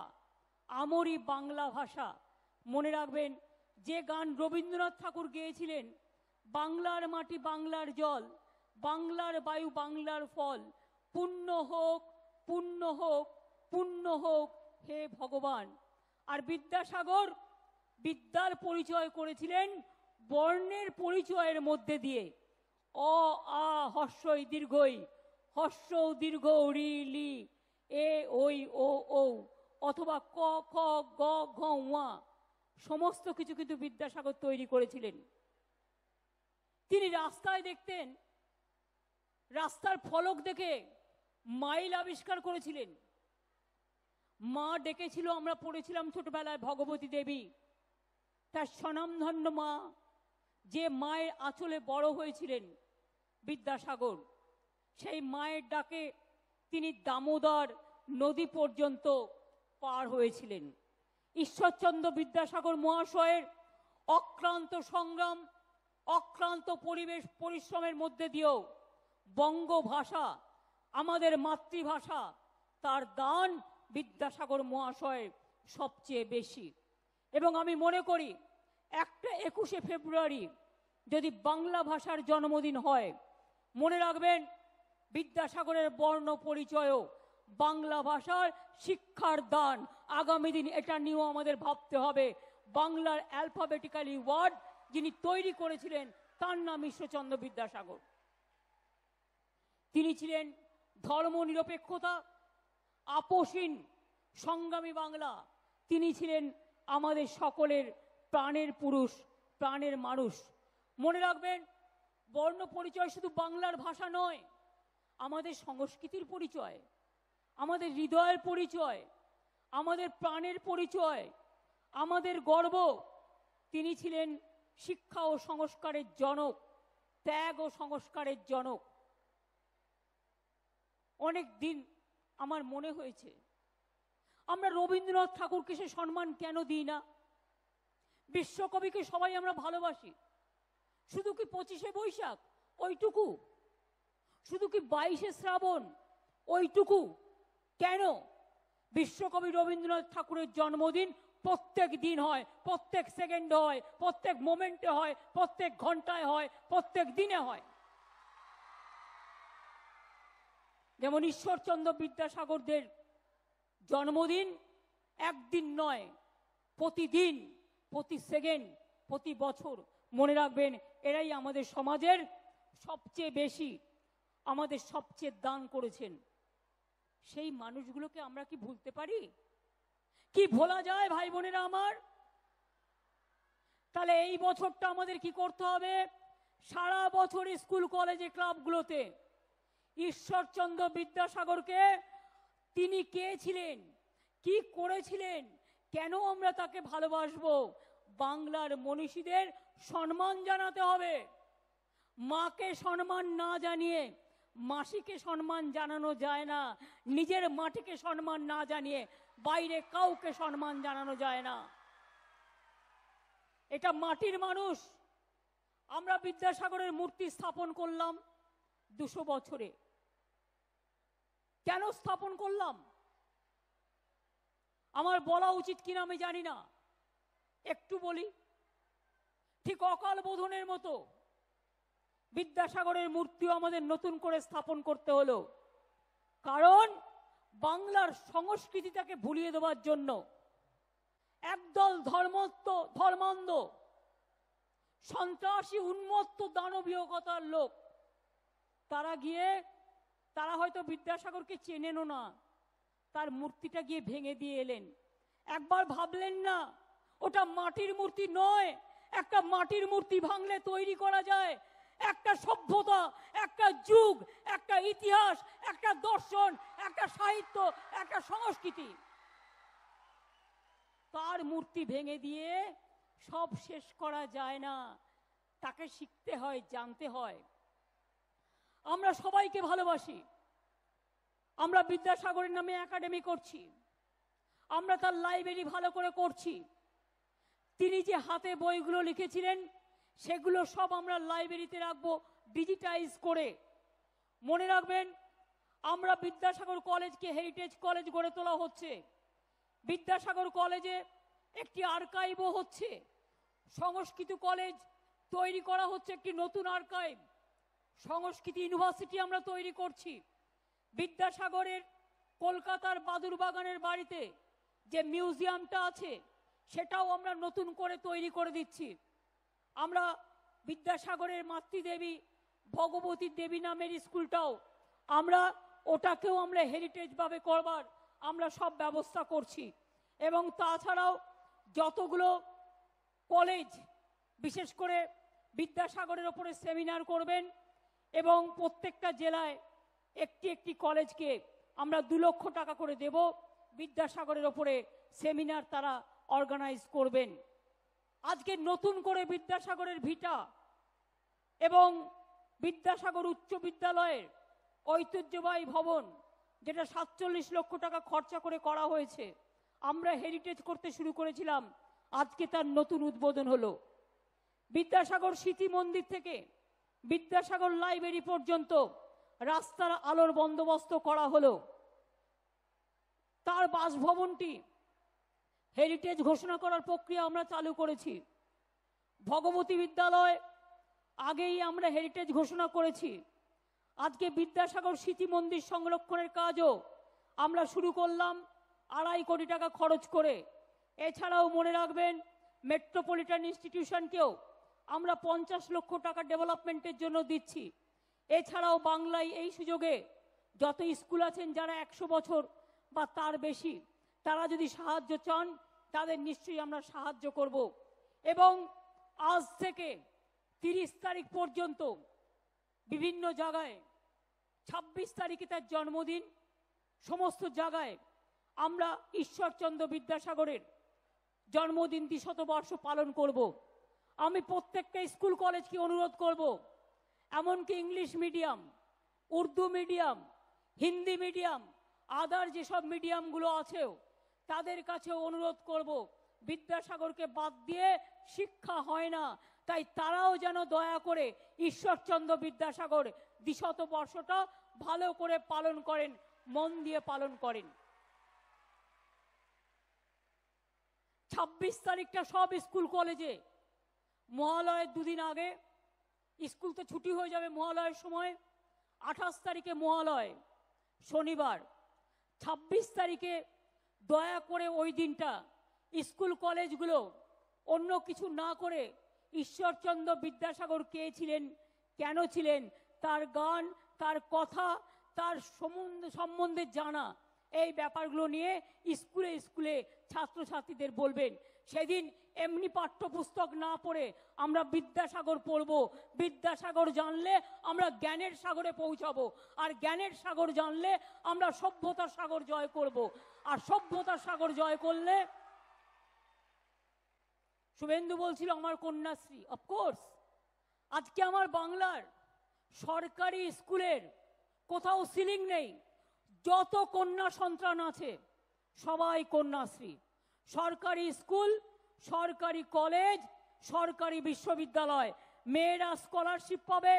আমরি বাংলা ভাষা মনে রাখবেন যে গান রবীন্দ্রনাথ ঠাকুর গেয়েছিলেন বাংলার মাটি বাংলার জল বাংলার বায়ু বাংলার ফল পুণ্য হোক পূর্ণ হোক পূর্ণ হোক হে ভগবান আর বিদ্যাসাগর বিদ্যার পরিচয় করেছিলেন বর্ণের পরিচয়ের মধ্যে দিয়ে অ আ হর্ষই দীর্ঘই হর্ষ দীর্ঘ রি লি এ ওই ও ও অথবা ক খ গ ঘ ওয়া সমস্ত কিছু কিন্তু বিদ্যাসাগর তৈরি করেছিলেন তিনি রাস্তায় দেখতেন রাস্তার ফলক দেখে মাইল আবিষ্কার করেছিলেন মা ডেকেছিল আমরা পড়েছিলাম ছোটবেলায় ভগবতী দেবী তার স্বনামধন্য মা যে মায়ের আঁচলে বড় হয়েছিলেন বিদ্যাসাগর সেই মায়ের ডাকে তিনি দামোদর নদী পর্যন্ত পার হয়েছিলেন ঈশ্বরচন্দ্র বিদ্যাসাগর মহাশয়ের অক্লান্ত সংগ্রাম অক্লান্ত পরিবেশ পরিশ্রমের মধ্যে দিয়েও বঙ্গ ভাষা আমাদের মাতৃভাষা তার দান বিদ্যাসাগর মহাশয় সবচেয়ে বেশি এবং আমি মনে করি একটা একুশে ফেব্রুয়ারি যদি বাংলা ভাষার জন্মদিন হয় মনে রাখবেন বিদ্যাসাগরের বর্ণ পরিচয়ও বাংলা ভাষার শিক্ষার দান আগামী দিন এটা নিয়েও আমাদের ভাবতে হবে বাংলার অ্যালফাবেটিক্যালি ওয়ার্ড যিনি তৈরি করেছিলেন তার নাম ঈশ্বরচন্দ্র বিদ্যাসাগর তিনি ছিলেন ধর্ম নিরপেক্ষতা আপোষহীন সংগ্রামী বাংলা তিনি ছিলেন আমাদের সকলের প্রাণের পুরুষ প্রাণের মানুষ মনে রাখবেন বর্ণ পরিচয় শুধু বাংলার ভাষা নয় আমাদের সংস্কৃতির পরিচয় আমাদের হৃদয়ের পরিচয় আমাদের প্রাণের পরিচয় আমাদের গর্ব তিনি ছিলেন শিক্ষা ও সংস্কারের জনক ত্যাগ ও সংস্কারের জনক অনেক দিন আমার মনে হয়েছে আমরা রবীন্দ্রনাথ ঠাকুরকে সে সম্মান কেন দিই না বিশ্বকবিকে সবাই আমরা ভালোবাসি শুধু কি পঁচিশে বৈশাখ ওইটুকু শুধু কি বাইশে শ্রাবণ ওইটুকু কেন বিশ্বকবি রবীন্দ্রনাথ ঠাকুরের জন্মদিন প্রত্যেক দিন হয় প্রত্যেক সেকেন্ডে হয় প্রত্যেক মোমেন্টে হয় প্রত্যেক ঘন্টায় হয় প্রত্যেক দিনে হয় যেমন ঈশ্বরচন্দ্র বিদ্যাসাগরদের জন্মদিন একদিন নয় প্রতিদিন প্রতি সেকেন্ড প্রতি বছর মনে রাখবেন এরাই আমাদের সমাজের সবচেয়ে বেশি আমাদের সবচেয়ে দান করেছেন সেই মানুষগুলোকে আমরা কি ভুলতে পারি কি ভোলা যায় ভাই বোনেরা আমার তাহলে এই বছরটা আমাদের কি করতে হবে সারা বছর স্কুল কলেজে ক্লাবগুলোতে ঈশ্বরচন্দ্র বিদ্যাসাগরকে তিনি কে ছিলেন কি করেছিলেন কেন আমরা তাকে ভালোবাসব বাংলার মনীষীদের সম্মান জানাতে হবে মাকে সম্মান না জানিয়ে মাসিকে সম্মান জানানো যায় না নিজের মাটিকে সম্মান না জানিয়ে বাইরে কাউকে সম্মান জানানো যায় না এটা মাটির মানুষ আমরা বিদ্যাসাগরের মূর্তি স্থাপন করলাম দুশো বছরে কেন স্থাপন করলাম আমার বলা উচিত কিনা আমি জানি না একটু বলি ঠিক অকাল বোধনের মতো বিদ্যাসাগরের মূর্তিও আমাদের নতুন করে স্থাপন করতে হলো কারণ বাংলার সংস্কৃতিটাকে ভুলিয়ে দেওয়ার জন্য একদল ধর্মত্ব ধর্মান্ধ সন্ত্রাসী উন্মত্ত দানবীয়তার লোক তারা গিয়ে তারা হয়তো বিদ্যাসাগরকে চেনেনও না তার মূর্তিটা গিয়ে ভেঙে দিয়ে এলেন একবার ভাবলেন না ওটা মাটির মূর্তি নয় একটা মাটির মূর্তি ভাঙলে তৈরি করা যায় একটা সভ্যতা একটা যুগ একটা ইতিহাস একটা দর্শন একটা সাহিত্য একটা সংস্কৃতি তার মূর্তি ভেঙে দিয়ে সব শেষ করা যায় না তাকে শিখতে হয় জানতে হয় আমরা সবাইকে ভালোবাসি আমরা বিদ্যাসাগরের নামে একাডেমি করছি আমরা তার লাইব্রেরি ভালো করে করছি তিনি যে হাতে বইগুলো লিখেছিলেন সেগুলো সব আমরা লাইব্রেরিতে রাখবো ডিজিটাইজ করে মনে রাখবেন আমরা বিদ্যাসাগর কলেজকে হেরিটেজ কলেজ গড়ে তোলা হচ্ছে বিদ্যাসাগর কলেজে একটি আর্কাইভও হচ্ছে সংস্কৃত কলেজ তৈরি করা হচ্ছে একটি নতুন আর্কাইভ সংস্কৃতি ইউনিভার্সিটি আমরা তৈরি করছি বিদ্যাসাগরের কলকাতার বাদুরবাগানের বাড়িতে যে মিউজিয়ামটা আছে সেটাও আমরা নতুন করে তৈরি করে দিচ্ছি আমরা বিদ্যাসাগরের মাতৃদেবী ভগবতী দেবী নামের স্কুলটাও আমরা ওটাকেও আমরা হেরিটেজভাবে করবার আমরা সব ব্যবস্থা করছি এবং তাছাড়াও যতগুলো কলেজ বিশেষ করে বিদ্যাসাগরের ওপরে সেমিনার করবেন এবং প্রত্যেকটা জেলায় একটি একটি কলেজকে আমরা দু লক্ষ টাকা করে দেব বিদ্যাসাগরের ওপরে সেমিনার তারা অর্গানাইজ করবেন আজকে নতুন করে বিদ্যাসাগরের ভিটা এবং বিদ্যাসাগর উচ্চ বিদ্যালয়ের ঐতিহ্যবাহী ভবন যেটা সাতচল্লিশ লক্ষ টাকা খরচা করে করা হয়েছে আমরা হেরিটেজ করতে শুরু করেছিলাম আজকে তার নতুন উদ্বোধন হলো বিদ্যাসাগর স্মৃতি মন্দির থেকে বিদ্যাসাগর লাইব্রেরি পর্যন্ত রাস্তার আলোর বন্দোবস্ত করা হলো তার বাসভবনটি হেরিটেজ ঘোষণা করার প্রক্রিয়া আমরা চালু করেছি ভগবতী বিদ্যালয় আগেই আমরা হেরিটেজ ঘোষণা করেছি আজকে বিদ্যাসাগর স্মৃতি মন্দির সংরক্ষণের কাজও আমরা শুরু করলাম আড়াই কোটি টাকা খরচ করে এছাড়াও মনে রাখবেন মেট্রোপলিটন ইনস্টিটিউশনকেও আমরা পঞ্চাশ লক্ষ টাকা ডেভেলপমেন্টের জন্য দিচ্ছি এছাড়াও বাংলায় এই সুযোগে যত স্কুল আছেন যারা একশো বছর বা তার বেশি তারা যদি সাহায্য চান তাদের নিশ্চয়ই আমরা সাহায্য করব এবং আজ থেকে তিরিশ তারিখ পর্যন্ত বিভিন্ন জায়গায় ২৬ তারিখে তার জন্মদিন সমস্ত জায়গায় আমরা ঈশ্বরচন্দ্র বিদ্যাসাগরের জন্মদিন দ্বিশতবর্ষ পালন করব আমি প্রত্যেকটা স্কুল কলেজকে অনুরোধ করব এমনকি English medium Urdu medium Hindi medium other যেসব মিডিয়ামগুলো আছেও তাদের কাছে অনুরোধ করব বিদ্যাসাগরকে বাদ দিয়ে শিক্ষা হয় না তাই তারাও যেন দয়া করে ঈশ্বরচন্দ্র বিদ্যাসাগর দ্বিশত বর্ষটা ভালো করে পালন করেন মন দিয়ে পালন করেন ২৬ তারিখটা সব স্কুল কলেজে মহালয়ের দুদিন আগে স্কুল তো ছুটি হয়ে যাবে মহালয়ের সময় আঠাশ তারিখে মহালয় শনিবার ২৬ তারিখে দয়া করে ওই দিনটা স্কুল কলেজগুলো অন্য কিছু না করে ঈশ্বরচন্দ্র বিদ্যাসাগর কে ছিলেন কেন ছিলেন তার গান তার কথা তার সম্বন্ধে জানা এই ব্যাপারগুলো নিয়ে স্কুলে স্কুলে ছাত্রছাত্রীদের বলবেন সেদিন এমনি পাঠ্যপুস্তক না পড়ে আমরা বিদ্যাসাগর পড়ব বিদ্যাসাগর জানলে আমরা জ্ঞানের সাগরে পৌঁছাবো আর জ্ঞানের সাগর জানলে আমরা সভ্যতার সাগর জয় করব আর সভ্যতার সাগর জয় করলে শুভেন্দু বলছিল আমার কন্যাশ্রী অফকোর্স আজকে আমার বাংলার সরকারি স্কুলের কোথাও সিলিং নেই যত কন্যা সন্তান আছে সবাই কন্যাশ্রী সরকারি স্কুল সরকারি কলেজ সরকারি বিশ্ববিদ্যালয় মেয়েরা স্কলারশিপ পাবে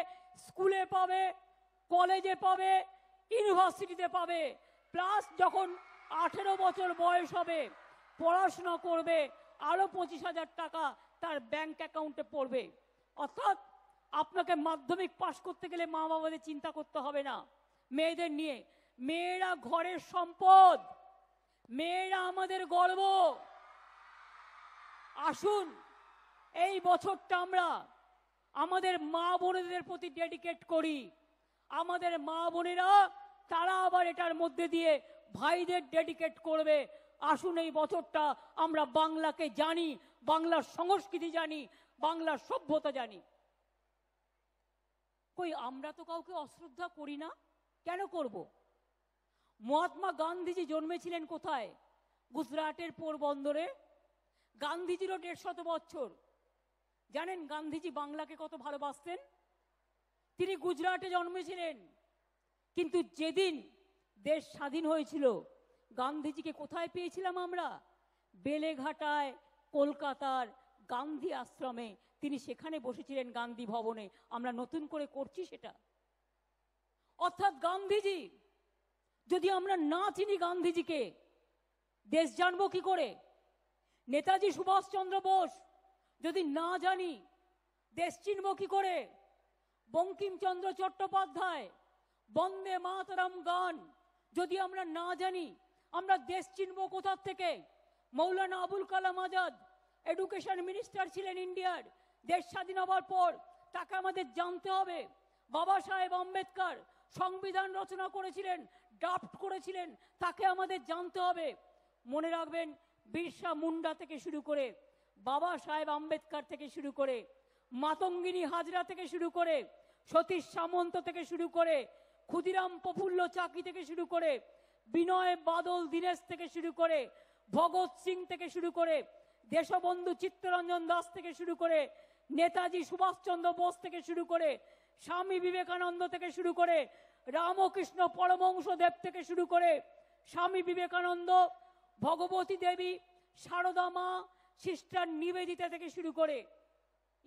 স্কুলে পাবে কলেজে পাবে ইউনিভার্সিটিতে পাবে প্লাস যখন আঠেরো বছর বয়স হবে পড়াশোনা করবে আরও পঁচিশ হাজার টাকা তার ব্যাংক অ্যাকাউন্টে পড়বে অর্থাৎ আপনাকে মাধ্যমিক পাশ করতে গেলে মা বাবাদের চিন্তা করতে হবে না মেয়েদের নিয়ে মেয়েরা ঘরের সম্পদ মেয়েরা আমাদের গর্ব আসুন এই বছরটা আমরা আমাদের মা বোনেদের প্রতি ডেডিকেট করি আমাদের মা বোনেরা তারা আবার এটার মধ্যে দিয়ে ভাইদের ডেডিকেট করবে আসুন এই বছরটা আমরা বাংলাকে জানি বাংলার সংস্কৃতি জানি বাংলার সভ্যতা জানি কই আমরা তো কাউকে অশ্রদ্ধা করি না কেন করব মহাত্মা গান্ধীজি জন্মেছিলেন কোথায় গুজরাটের পোরবন্দরে গান্ধীজিরও দেড়শত বছর জানেন গান্ধীজি বাংলাকে কত ভালোবাসতেন তিনি গুজরাটে জন্মেছিলেন কিন্তু যেদিন দেশ স্বাধীন হয়েছিল গান্ধীজিকে কোথায় পেয়েছিলাম আমরা বেলেঘাটায় কলকাতার গান্ধী আশ্রমে তিনি সেখানে বসেছিলেন গান্ধী ভবনে আমরা নতুন করে করছি সেটা অর্থাৎ গান্ধীজি যদি আমরা না চিনি গান্ধীজিকে দেশ জানবো কি করে নেতাজি সুভাষচন্দ্র বোস যদি না জানি দেশ চিনব কি করে বঙ্কিমচন্দ্র চট্টোপাধ্যায় বন্দে মাতরম গান যদি আমরা না জানি আমরা দেশ চিনব কোথার থেকে মৌলানা আবুল কালাম আজাদ এডুকেশন মিনিস্টার ছিলেন ইন্ডিয়ার দেশ স্বাধীন হওয়ার পর তাকে আমাদের জানতে হবে বাবা সাহেব আম্বেদকর সংবিধান রচনা করেছিলেন ড্রাফট করেছিলেন তাকে আমাদের জানতে হবে মনে রাখবেন বিরসা মুন্ডা থেকে শুরু করে বাবা সাহেব আম্বেদকার থেকে শুরু করে মাতঙ্গিনী হাজরা থেকে শুরু করে সতীশ সামন্ত থেকে শুরু করে ক্ষুদিরাম প্রফুল্ল চাকি থেকে শুরু করে বিনয় বাদল দীনেশ থেকে শুরু করে ভগৎ সিং থেকে শুরু করে দেশবন্ধু চিত্তরঞ্জন দাস থেকে শুরু করে নেতাজি সুভাষচন্দ্র বোস থেকে শুরু করে স্বামী বিবেকানন্দ থেকে শুরু করে রামকৃষ্ণ পরমংশ দেব থেকে শুরু করে স্বামী বিবেকানন্দ ভগবতী দেবী সারদামা সিস্টার নিবেদিতা থেকে শুরু করে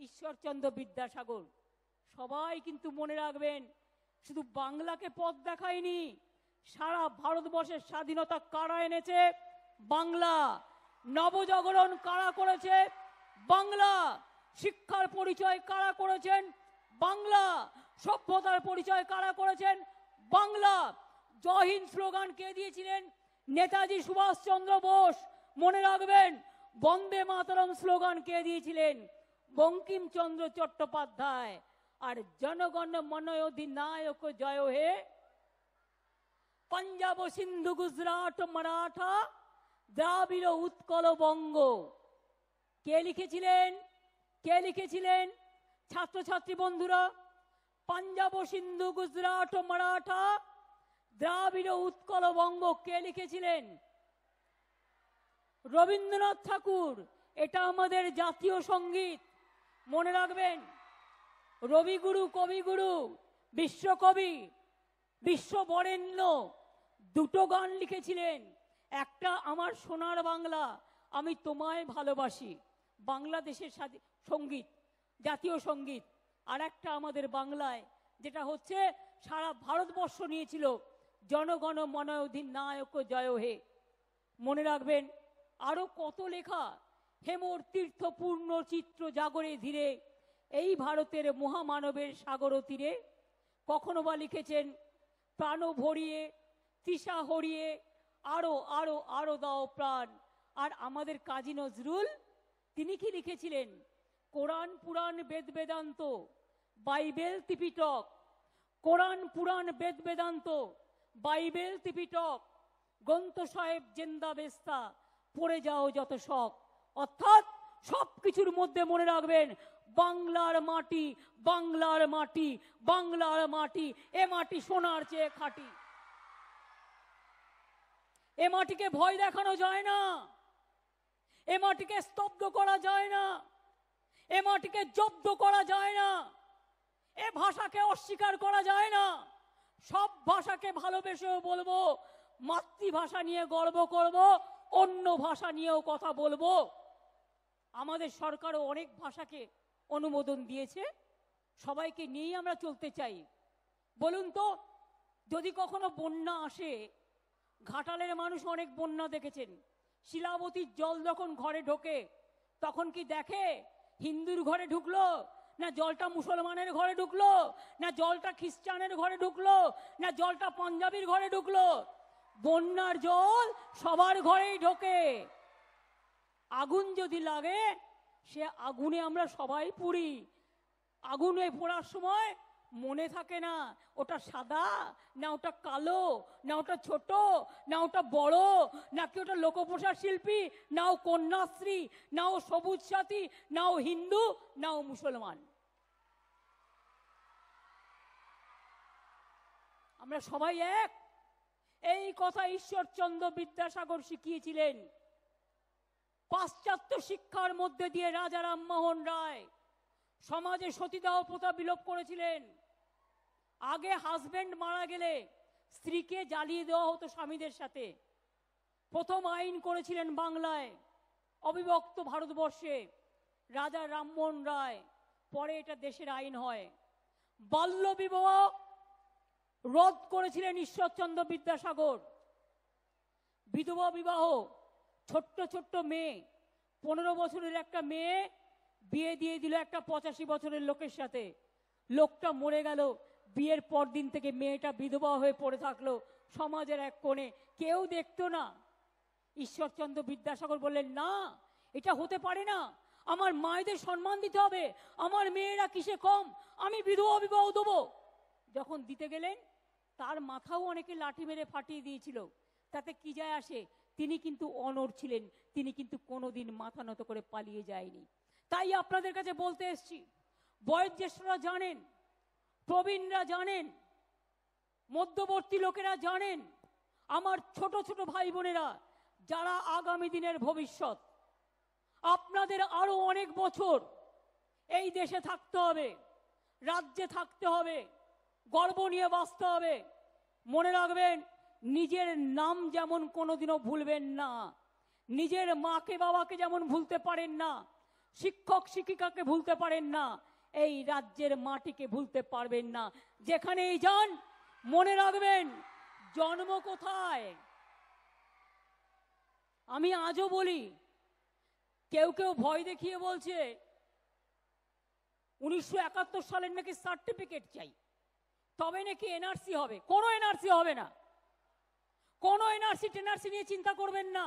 ঈশ্বরচন্দ্র বিদ্যাসাগর সবাই কিন্তু মনে রাখবেন শুধু বাংলাকে পথ দেখায়নি সারা ভারতবর্ষের স্বাধীনতা কারা এনেছে বাংলা নবজাগরণ কারা করেছে বাংলা শিক্ষার পরিচয় কারা করেছেন বাংলা সভ্যতার পরিচয় কারা করেছেন বাংলা জহিন স্লোগান কে দিয়েছিলেন নেতাজি সুভাষচন্দ্র বোস মনে রাখবেন বন্দে মাতরম স্লোগান কে দিয়েছিলেন বঙ্কিমচন্দ্র চট্টোপাধ্যায় আর জনগণ অধিনায়ক জয় হে পাঞ্জাব সিন্ধু গুজরাট মারাঠা দ্রাবিড় উৎকল বঙ্গ কে লিখেছিলেন কে লিখেছিলেন ছাত্রছাত্রী বন্ধুরা পাঞ্জাব সিন্ধু গুজরাট মারাঠা দ্রাবিড় উৎকল বঙ্গ কে লিখেছিলেন রবীন্দ্রনাথ ঠাকুর এটা আমাদের জাতীয় সঙ্গীত মনে রাখবেন রবিগুরু কবিগুরু বিশ্বকবি বরেণ্য দুটো গান লিখেছিলেন একটা আমার সোনার বাংলা আমি তোমায় ভালোবাসি বাংলাদেশের সাথে সঙ্গীত জাতীয় সঙ্গীত আর একটা আমাদের বাংলায় যেটা হচ্ছে সারা ভারতবর্ষ নিয়েছিল জনগণ মন অধিনায়ক জয় হে মনে রাখবেন আরো কত লেখা হেমর তীর্থপূর্ণ চিত্র জাগরে ধীরে এই ভারতের মহামানবের সাগর তীরে কখনো বা লিখেছেন প্রাণ ভরিয়ে তৃষা হরিয়ে আরো আরো আরো দাও প্রাণ আর আমাদের কাজী নজরুল তিনি কি লিখেছিলেন কোরআন পুরাণ বেদ বেদান্ত বাইবেল তিপিটক কোরআন পুরাণ বেদ বেদান্ত বাইবেল ত্রিপিটক গ্রন্থ সাহেব জেন্দাবেস্তা বেস্তা পড়ে যাও যত শখ অর্থাৎ সব কিছুর মধ্যে মনে রাখবেন বাংলার মাটি বাংলার মাটি বাংলার মাটি এ মাটি সোনার চেয়ে খাটি এ মাটিকে ভয় দেখানো যায় না এ মাটিকে স্তব্ধ করা যায় না এ মাটিকে জব্দ করা যায় না এ ভাষাকে অস্বীকার করা যায় না সব ভাষাকে ভালোবেসেও বলবো মাতৃভাষা নিয়ে গর্ব করব অন্য ভাষা নিয়েও কথা বলবো আমাদের সরকারও অনেক ভাষাকে অনুমোদন দিয়েছে সবাইকে নিয়েই আমরা চলতে চাই বলুন তো যদি কখনো বন্যা আসে ঘাটালের মানুষ অনেক বন্যা দেখেছেন শিলাবতীর জল যখন ঘরে ঢোকে তখন কি দেখে হিন্দুর ঘরে ঢুকলো না জলটা মুসলমানের ঘরে ঢুকলো না জলটা খ্রিস্টানের ঘরে ঢুকলো না জলটা পাঞ্জাবির ঘরে ঢুকলো বন্যার জল সবার ঘরেই ঢোকে আগুন যদি লাগে সে আগুনে আমরা সবাই পুড়ি আগুনে পোড়ার সময় মনে থাকে না ওটা সাদা না ওটা কালো না ওটা ছোট না ওটা বড় নাকি ওটা লোকপ্রসার শিল্পী না ও কন্যাশ্রী না ও সবুজ সাথী না ও হিন্দু না ও মুসলমান আমরা সবাই এক এই কথা ঈশ্বরচন্দ্র বিদ্যাসাগর শিখিয়েছিলেন পাশ্চাত্য শিক্ষার মধ্যে দিয়ে রাজা রামমোহন রায় সমাজে সতীদাহ প্রথা বিলোপ করেছিলেন আগে হাজব্যান্ড মারা গেলে স্ত্রীকে জ্বালিয়ে দেওয়া হতো স্বামীদের সাথে প্রথম আইন করেছিলেন বাংলায় অবিভক্ত ভারতবর্ষে রাজা রামমোহন রায় পরে এটা দেশের আইন হয় বাল্য বিবাহ রদ করেছিলেন ঈশ্বরচন্দ্র বিদ্যাসাগর বিধবা বিবাহ ছোট্ট ছোট্ট মেয়ে পনেরো বছরের একটা মেয়ে বিয়ে দিয়ে দিল একটা পঁচাশি বছরের লোকের সাথে লোকটা মরে গেল বিয়ের পর দিন থেকে মেয়েটা বিধবা হয়ে পড়ে থাকলো সমাজের এক কোণে কেউ দেখতো না ঈশ্বরচন্দ্র বিদ্যাসাগর বললেন না এটা হতে পারে না আমার মায়েদের সম্মান দিতে হবে আমার মেয়েরা কিসে কম আমি বিধবা বিবাহ দেবো যখন দিতে গেলেন তার মাথাও অনেকে লাঠি মেরে ফাটিয়ে দিয়েছিল তাতে কি যায় আসে তিনি কিন্তু অনর ছিলেন তিনি কিন্তু কোনোদিন মাথা নত করে পালিয়ে যায়নি তাই আপনাদের কাছে বলতে এসছি বয়োজ্যেষ্ঠরা জানেন প্রবীণরা জানেন মধ্যবর্তী লোকেরা জানেন আমার ছোট ছোট ভাই বোনেরা যারা আগামী দিনের ভবিষ্যৎ আপনাদের আরও অনেক বছর এই দেশে থাকতে হবে রাজ্যে থাকতে হবে গর্ব নিয়ে বাঁচতে হবে মনে রাখবেন নিজের নাম যেমন কোনোদিনও ভুলবেন না নিজের মাকে বাবাকে যেমন ভুলতে পারেন না শিক্ষক শিক্ষিকাকে ভুলতে পারেন না এই রাজ্যের মাটিকে ভুলতে পারবেন না যেখানেই যান মনে রাখবেন জন্ম কোথায় আমি আজও বলি কেউ কেউ ভয় দেখিয়ে বলছে উনিশশো সালের নাকি সার্টিফিকেট চাই তবে নাকি এনআরসি হবে কোনো এনআরসি হবে না কোনো এনআরসি টেনআরসি নিয়ে চিন্তা করবেন না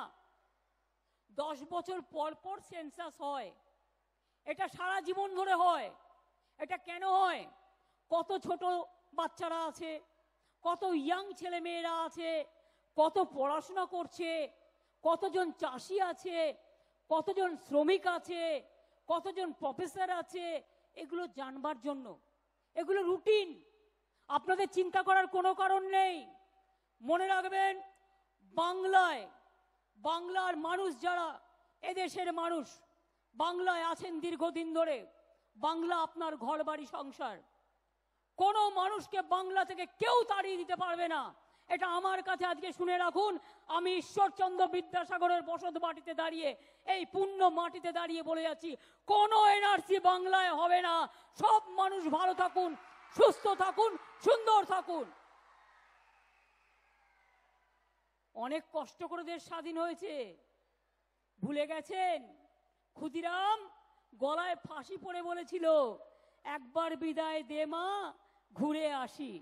দশ বছর পর পর সেন্সাস হয় এটা সারা জীবন ধরে হয় এটা কেন হয় কত ছোট বাচ্চারা আছে কত ইয়াং ছেলে মেয়েরা আছে কত পড়াশোনা করছে কতজন চাষি আছে কতজন শ্রমিক আছে কতজন প্রফেসর আছে এগুলো জানবার জন্য এগুলো রুটিন আপনাদের চিন্তা করার কোনো কারণ নেই মনে রাখবেন বাংলায় বাংলার মানুষ যারা এদেশের মানুষ বাংলায় আছেন দীর্ঘদিন ধরে বাংলা আপনার ঘর বাড়ি সংসার কোনো মানুষকে বাংলা থেকে কেউ তাড়িয়ে দিতে পারবে না এটা আমার কাছে আজকে শুনে রাখুন আমি ঈশ্বরচন্দ্র বিদ্যাসাগরের বসত মাটিতে দাঁড়িয়ে এই পূর্ণ মাটিতে দাঁড়িয়ে বলে যাচ্ছি কোনো এনআরসি বাংলায় হবে না সব মানুষ ভালো থাকুন সুস্থ থাকুন সুন্দর থাকুন অনেক কষ্ট করে দেশ স্বাধীন হয়েছে ভুলে গেছেন ক্ষুদিরাম গলায় ফাঁসি পড়ে বলেছিল একবার বিদায় দে মা ঘুরে আসি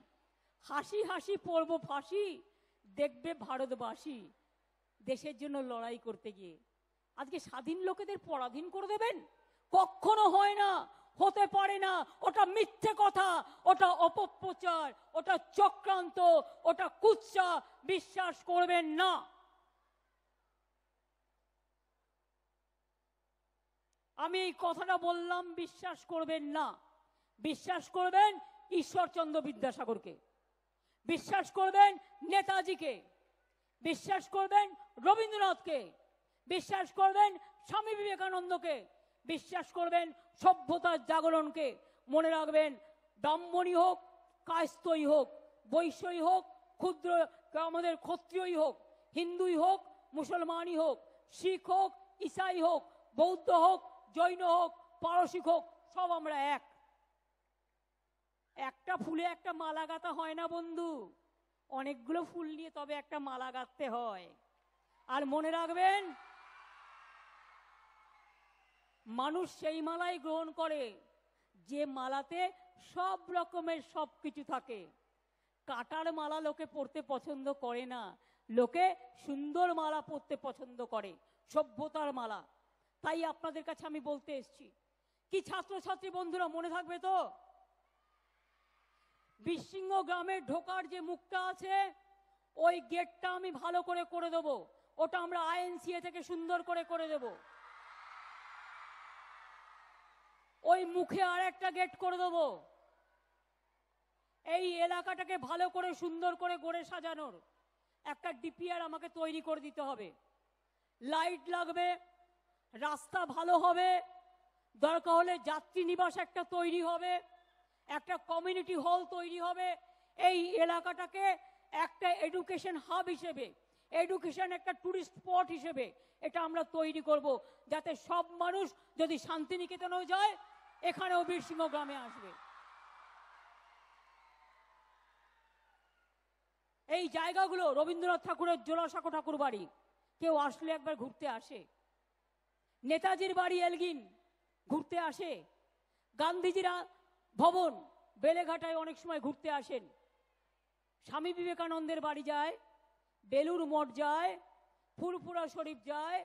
হাসি হাসি পড়ব ফাঁসি দেখবে ভারতবাসী দেশের জন্য লড়াই করতে গিয়ে আজকে স্বাধীন লোকেদের পরাধীন করে দেবেন কখনো হয় না হতে পারে না ওটা মিথ্যে কথা ওটা অপপ্রচার ওটা চক্রান্ত ওটা কুৎসা বিশ্বাস করবেন না আমি এই কথাটা বললাম বিশ্বাস করবেন না বিশ্বাস করবেন ঈশ্বরচন্দ্র বিদ্যাসাগরকে বিশ্বাস করবেন নেতাজিকে বিশ্বাস করবেন রবীন্দ্রনাথকে বিশ্বাস করবেন স্বামী বিবেকানন্দকে বিশ্বাস করবেন সভ্যতার জাগরণকে মনে রাখবেন ব্রাহ্মণই হোক কায়স্তই হোক বৈশ্যই হোক ক্ষুদ্র আমাদের ক্ষত্রিয়ই হোক হিন্দুই হোক মুসলমানই হোক শিখ হোক ইসাই হোক বৌদ্ধ হোক জৈন হোক পারসিক হোক সব আমরা এক একটা ফুলে একটা মালা গাঁথা হয় না বন্ধু অনেকগুলো ফুল নিয়ে তবে একটা মালা গাঁথতে হয় আর মনে রাখবেন মানুষ সেই মালাই গ্রহণ করে যে মালাতে সব রকমের সব কিছু থাকে কাটার মালা লোকে পরতে পছন্দ করে না লোকে সুন্দর মালা পরতে পছন্দ করে সভ্যতার মালা তাই আপনাদের কাছে আমি বলতে এসছি কি ছাত্রছাত্রী বন্ধুরা মনে থাকবে তো বিশৃঙ্গ গ্রামে ঢোকার যে মুখটা আছে ওই গেটটা আমি ভালো করে করে দেব ওটা আমরা আইএনসিএ থেকে সুন্দর করে করে দেব ওই মুখে আর একটা গেট করে দেব এই এলাকাটাকে ভালো করে সুন্দর করে গড়ে সাজানোর একটা ডিপিআর আমাকে তৈরি করে দিতে হবে লাইট লাগবে রাস্তা ভালো হবে দরকার হলে যাত্রী নিবাস একটা তৈরি হবে একটা কমিউনিটি হল তৈরি হবে এই এলাকাটাকে একটা এডুকেশন হাব হিসেবে এডুকেশন একটা ট্যুরিস্ট স্পট হিসেবে এটা আমরা তৈরি করব যাতে সব মানুষ যদি শান্তিনিকেতনেও যায় এখানেও বীরসিংহ গ্রামে আসবে এই জায়গাগুলো রবীন্দ্রনাথ ঠাকুরের জোলাশাখ ঠাকুর বাড়ি কেউ আসলে একবার ঘুরতে আসে নেতাজির বাড়ি এলগিন ঘুরতে আসে গান্ধীজিরা ভবন বেলেঘাটায় অনেক সময় ঘুরতে আসেন স্বামী বিবেকানন্দের বাড়ি যায় বেলুর মঠ যায় ফুরফুরা শরীফ যায়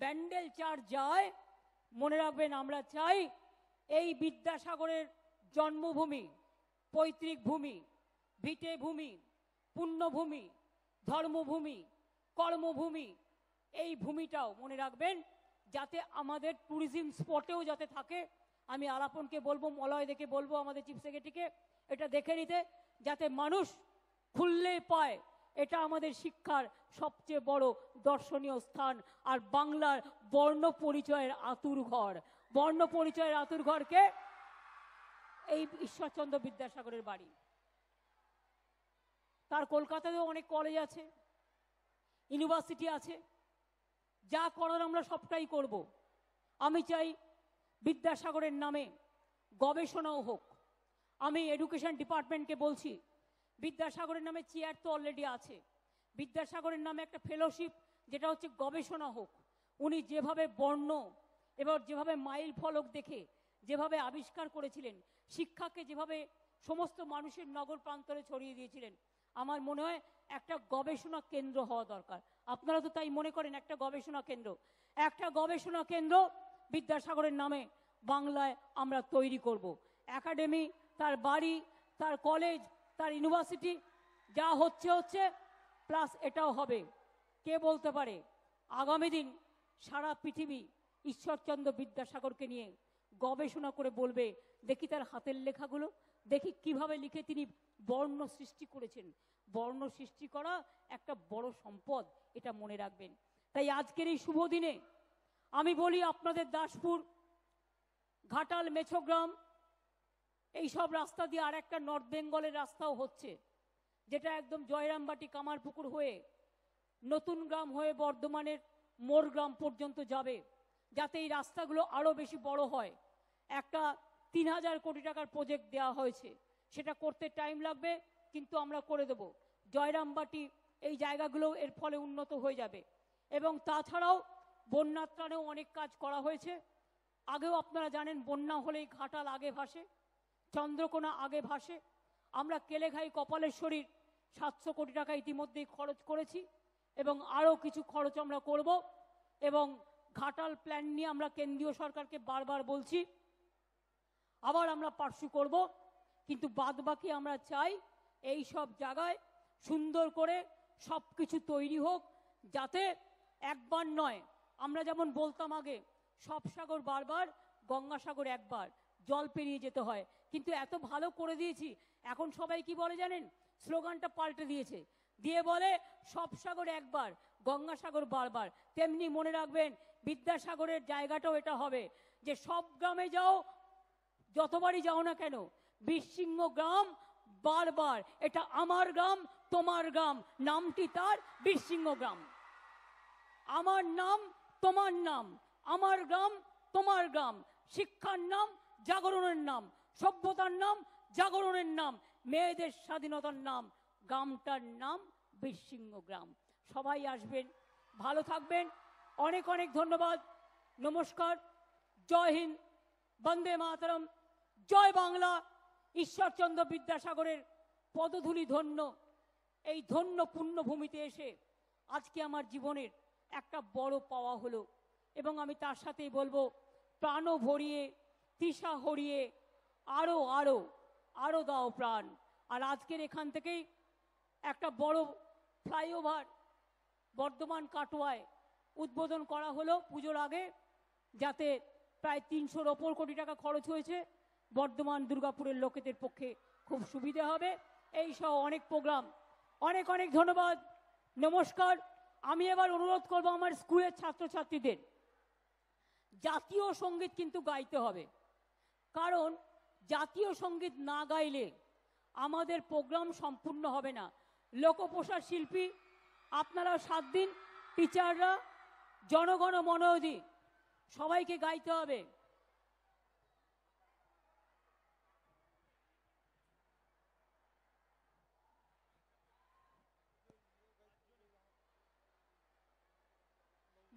ব্যান্ডেল চার্চ যায় মনে রাখবেন আমরা চাই এই বিদ্যাসাগরের জন্মভূমি পৈতৃক ভূমি ভিটে ভূমি পুণ্যভূমি ধর্মভূমি কর্মভূমি এই ভূমিটাও মনে রাখবেন যাতে আমাদের ট্যুরিজম স্পটেও যাতে থাকে আমি আলাপনকে বলবো মলয় দেখে বলবো আমাদের চিফ সেক্রেটারিকে এটা দেখে নিতে যাতে মানুষ খুললেই পায় এটা আমাদের শিক্ষার সবচেয়ে বড় দর্শনীয় স্থান আর বাংলার বর্ণ পরিচয়ের আতুর ঘর বর্ণ পরিচয়ের আতুর ঘরকে এই ঈশ্বরচন্দ্র বিদ্যাসাগরের বাড়ি তার কলকাতাতেও অনেক কলেজ আছে ইউনিভার্সিটি আছে যা করার আমরা সবটাই করব আমি চাই বিদ্যাসাগরের নামে গবেষণাও হোক আমি এডুকেশন ডিপার্টমেন্টকে বলছি বিদ্যাসাগরের নামে চেয়ার তো অলরেডি আছে বিদ্যাসাগরের নামে একটা ফেলোশিপ যেটা হচ্ছে গবেষণা হোক উনি যেভাবে বর্ণ এবার যেভাবে মাইল ফলক দেখে যেভাবে আবিষ্কার করেছিলেন শিক্ষাকে যেভাবে সমস্ত মানুষের নগর প্রান্তরে ছড়িয়ে দিয়েছিলেন আমার মনে হয় একটা গবেষণা কেন্দ্র হওয়া দরকার আপনারা তো তাই মনে করেন একটা গবেষণা কেন্দ্র একটা গবেষণা কেন্দ্র বিদ্যাসাগরের নামে বাংলায় আমরা তৈরি করব। একাডেমি তার বাড়ি তার কলেজ তার ইউনিভার্সিটি যা হচ্ছে হচ্ছে প্লাস এটাও হবে কে বলতে পারে আগামী দিন সারা পৃথিবী ঈশ্বরচন্দ্র বিদ্যাসাগরকে নিয়ে গবেষণা করে বলবে দেখি তার হাতের লেখাগুলো দেখি কিভাবে লিখে তিনি বর্ণ সৃষ্টি করেছেন বর্ণ সৃষ্টি করা একটা বড় সম্পদ এটা মনে রাখবেন তাই আজকের এই শুভ দিনে আমি বলি আপনাদের দাসপুর ঘাটাল মেছোগ্রাম এই সব রাস্তা দিয়ে আর একটা নর্থ বেঙ্গলের রাস্তাও হচ্ছে যেটা একদম জয়রামবাটি কামারপুকুর হয়ে নতুন গ্রাম হয়ে বর্ধমানের মোর গ্রাম পর্যন্ত যাবে যাতে এই রাস্তাগুলো আরও বেশি বড় হয় একটা তিন হাজার কোটি টাকার প্রজেক্ট দেওয়া হয়েছে সেটা করতে টাইম লাগবে কিন্তু আমরা করে দেবো জয়রামবাটি এই জায়গাগুলো এর ফলে উন্নত হয়ে যাবে এবং তাছাড়াও বন্যাত্রাণেও ত্রাণেও অনেক কাজ করা হয়েছে আগেও আপনারা জানেন বন্যা হলেই ঘাটাল আগে ভাসে চন্দ্রকোনা আগে ভাসে আমরা কেলেঘাই কপালেশ্বরীর সাতশো কোটি টাকা ইতিমধ্যেই খরচ করেছি এবং আরও কিছু খরচ আমরা করব এবং ঘাটাল প্ল্যান নিয়ে আমরা কেন্দ্রীয় সরকারকে বারবার বলছি আবার আমরা পার্শ্ব করব কিন্তু বাদ বাকি আমরা চাই এই সব জায়গায় সুন্দর করে সব কিছু তৈরি হোক যাতে একবার নয় আমরা যেমন বলতাম আগে সব সাগর বারবার গঙ্গাসাগর একবার জল পেরিয়ে যেতে হয় কিন্তু এত ভালো করে দিয়েছি এখন সবাই কি বলে জানেন স্লোগানটা পাল্টে দিয়েছে দিয়ে বলে সব সাগর একবার গঙ্গাসাগর বারবার তেমনি মনে রাখবেন বিদ্যাসাগরের জায়গাটাও এটা হবে যে সব গ্রামে যাও যতবারই যাও না কেন বীরসিংহ গ্রাম বারবার এটা আমার গ্রাম তোমার গ্রাম নামটি তার বীরসিংহ গ্রাম আমার নাম তোমার নাম আমার গ্রাম তোমার গ্রাম শিক্ষার নাম জাগরণের নাম সভ্যতার নাম জাগরণের নাম মেয়েদের স্বাধীনতার নাম গ্রামটার নাম বীরসিংহ গ্রাম সবাই আসবেন ভালো থাকবেন অনেক অনেক ধন্যবাদ নমস্কার জয় হিন্দ বন্দে মাতরম জয় বাংলা ঈশ্বরচন্দ্র বিদ্যাসাগরের পদধূলি ধন্য এই ধন্য পুণ্যভূমিতে এসে আজকে আমার জীবনের একটা বড় পাওয়া হলো এবং আমি তার সাথেই বলবো প্রাণ ভরিয়ে তৃষা হরিয়ে আরও আরও আরও দাও প্রাণ আর আজকের এখান থেকেই একটা বড় ফ্লাইওভার বর্ধমান কাটোয়ায় উদ্বোধন করা হলো পুজোর আগে যাতে প্রায় তিনশোর ওপর কোটি টাকা খরচ হয়েছে বর্ধমান দুর্গাপুরের লোকেদের পক্ষে খুব সুবিধে হবে এই সহ অনেক প্রোগ্রাম অনেক অনেক ধন্যবাদ নমস্কার আমি এবার অনুরোধ করব আমার স্কুলের ছাত্রছাত্রীদের জাতীয় সঙ্গীত কিন্তু গাইতে হবে কারণ জাতীয় সঙ্গীত না গাইলে আমাদের প্রোগ্রাম সম্পূর্ণ হবে না লোকপ্রসার শিল্পী আপনারা সাত দিন টিচাররা জনগণ মনোধী সবাইকে গাইতে হবে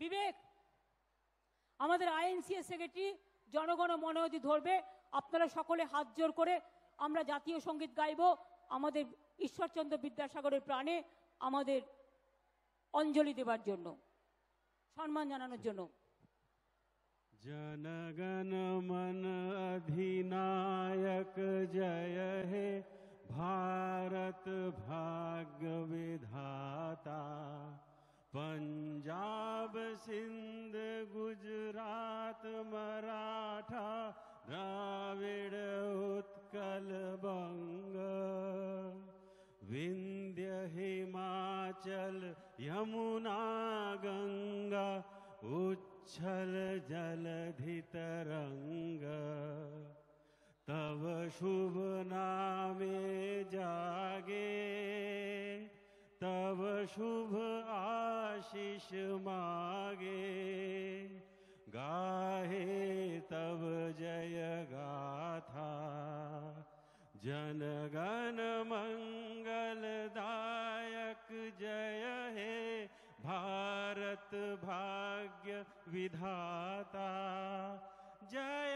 বিবেক আমাদের আইএনসিএ সেক্রেটারি জনগণ মনোয়তি ধরবে আপনারা সকলে হাত জোর করে আমরা জাতীয় সঙ্গীত গাইব আমাদের ঈশ্বরচন্দ্র বিদ্যাসাগরের প্রাণে আমাদের অঞ্জলি দেবার জন্য সম্মান জানানোর জন্য জনগণ মন অধিনায়ক জয় হে ভারত भाग्य शुभ नामे जागे तब शुभ आशीष मागे गाहे तब जय गाथा जन गण दायक जय हे भारत भाग्य विधाता जय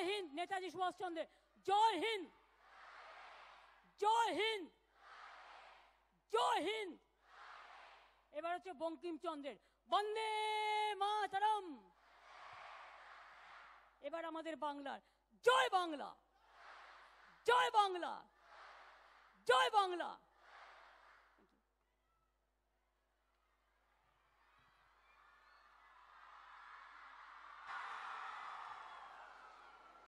জয় হিন্দ নেতাজি সুভাষচন্দ্রের জয় হিন্দ জয় হিন্দ জয় হিন্দ এবার হচ্ছে বঙ্কিমচন্দ্রের বন্দে মাতারম এবার আমাদের বাংলার জয় বাংলা জয় বাংলা জয় বাংলা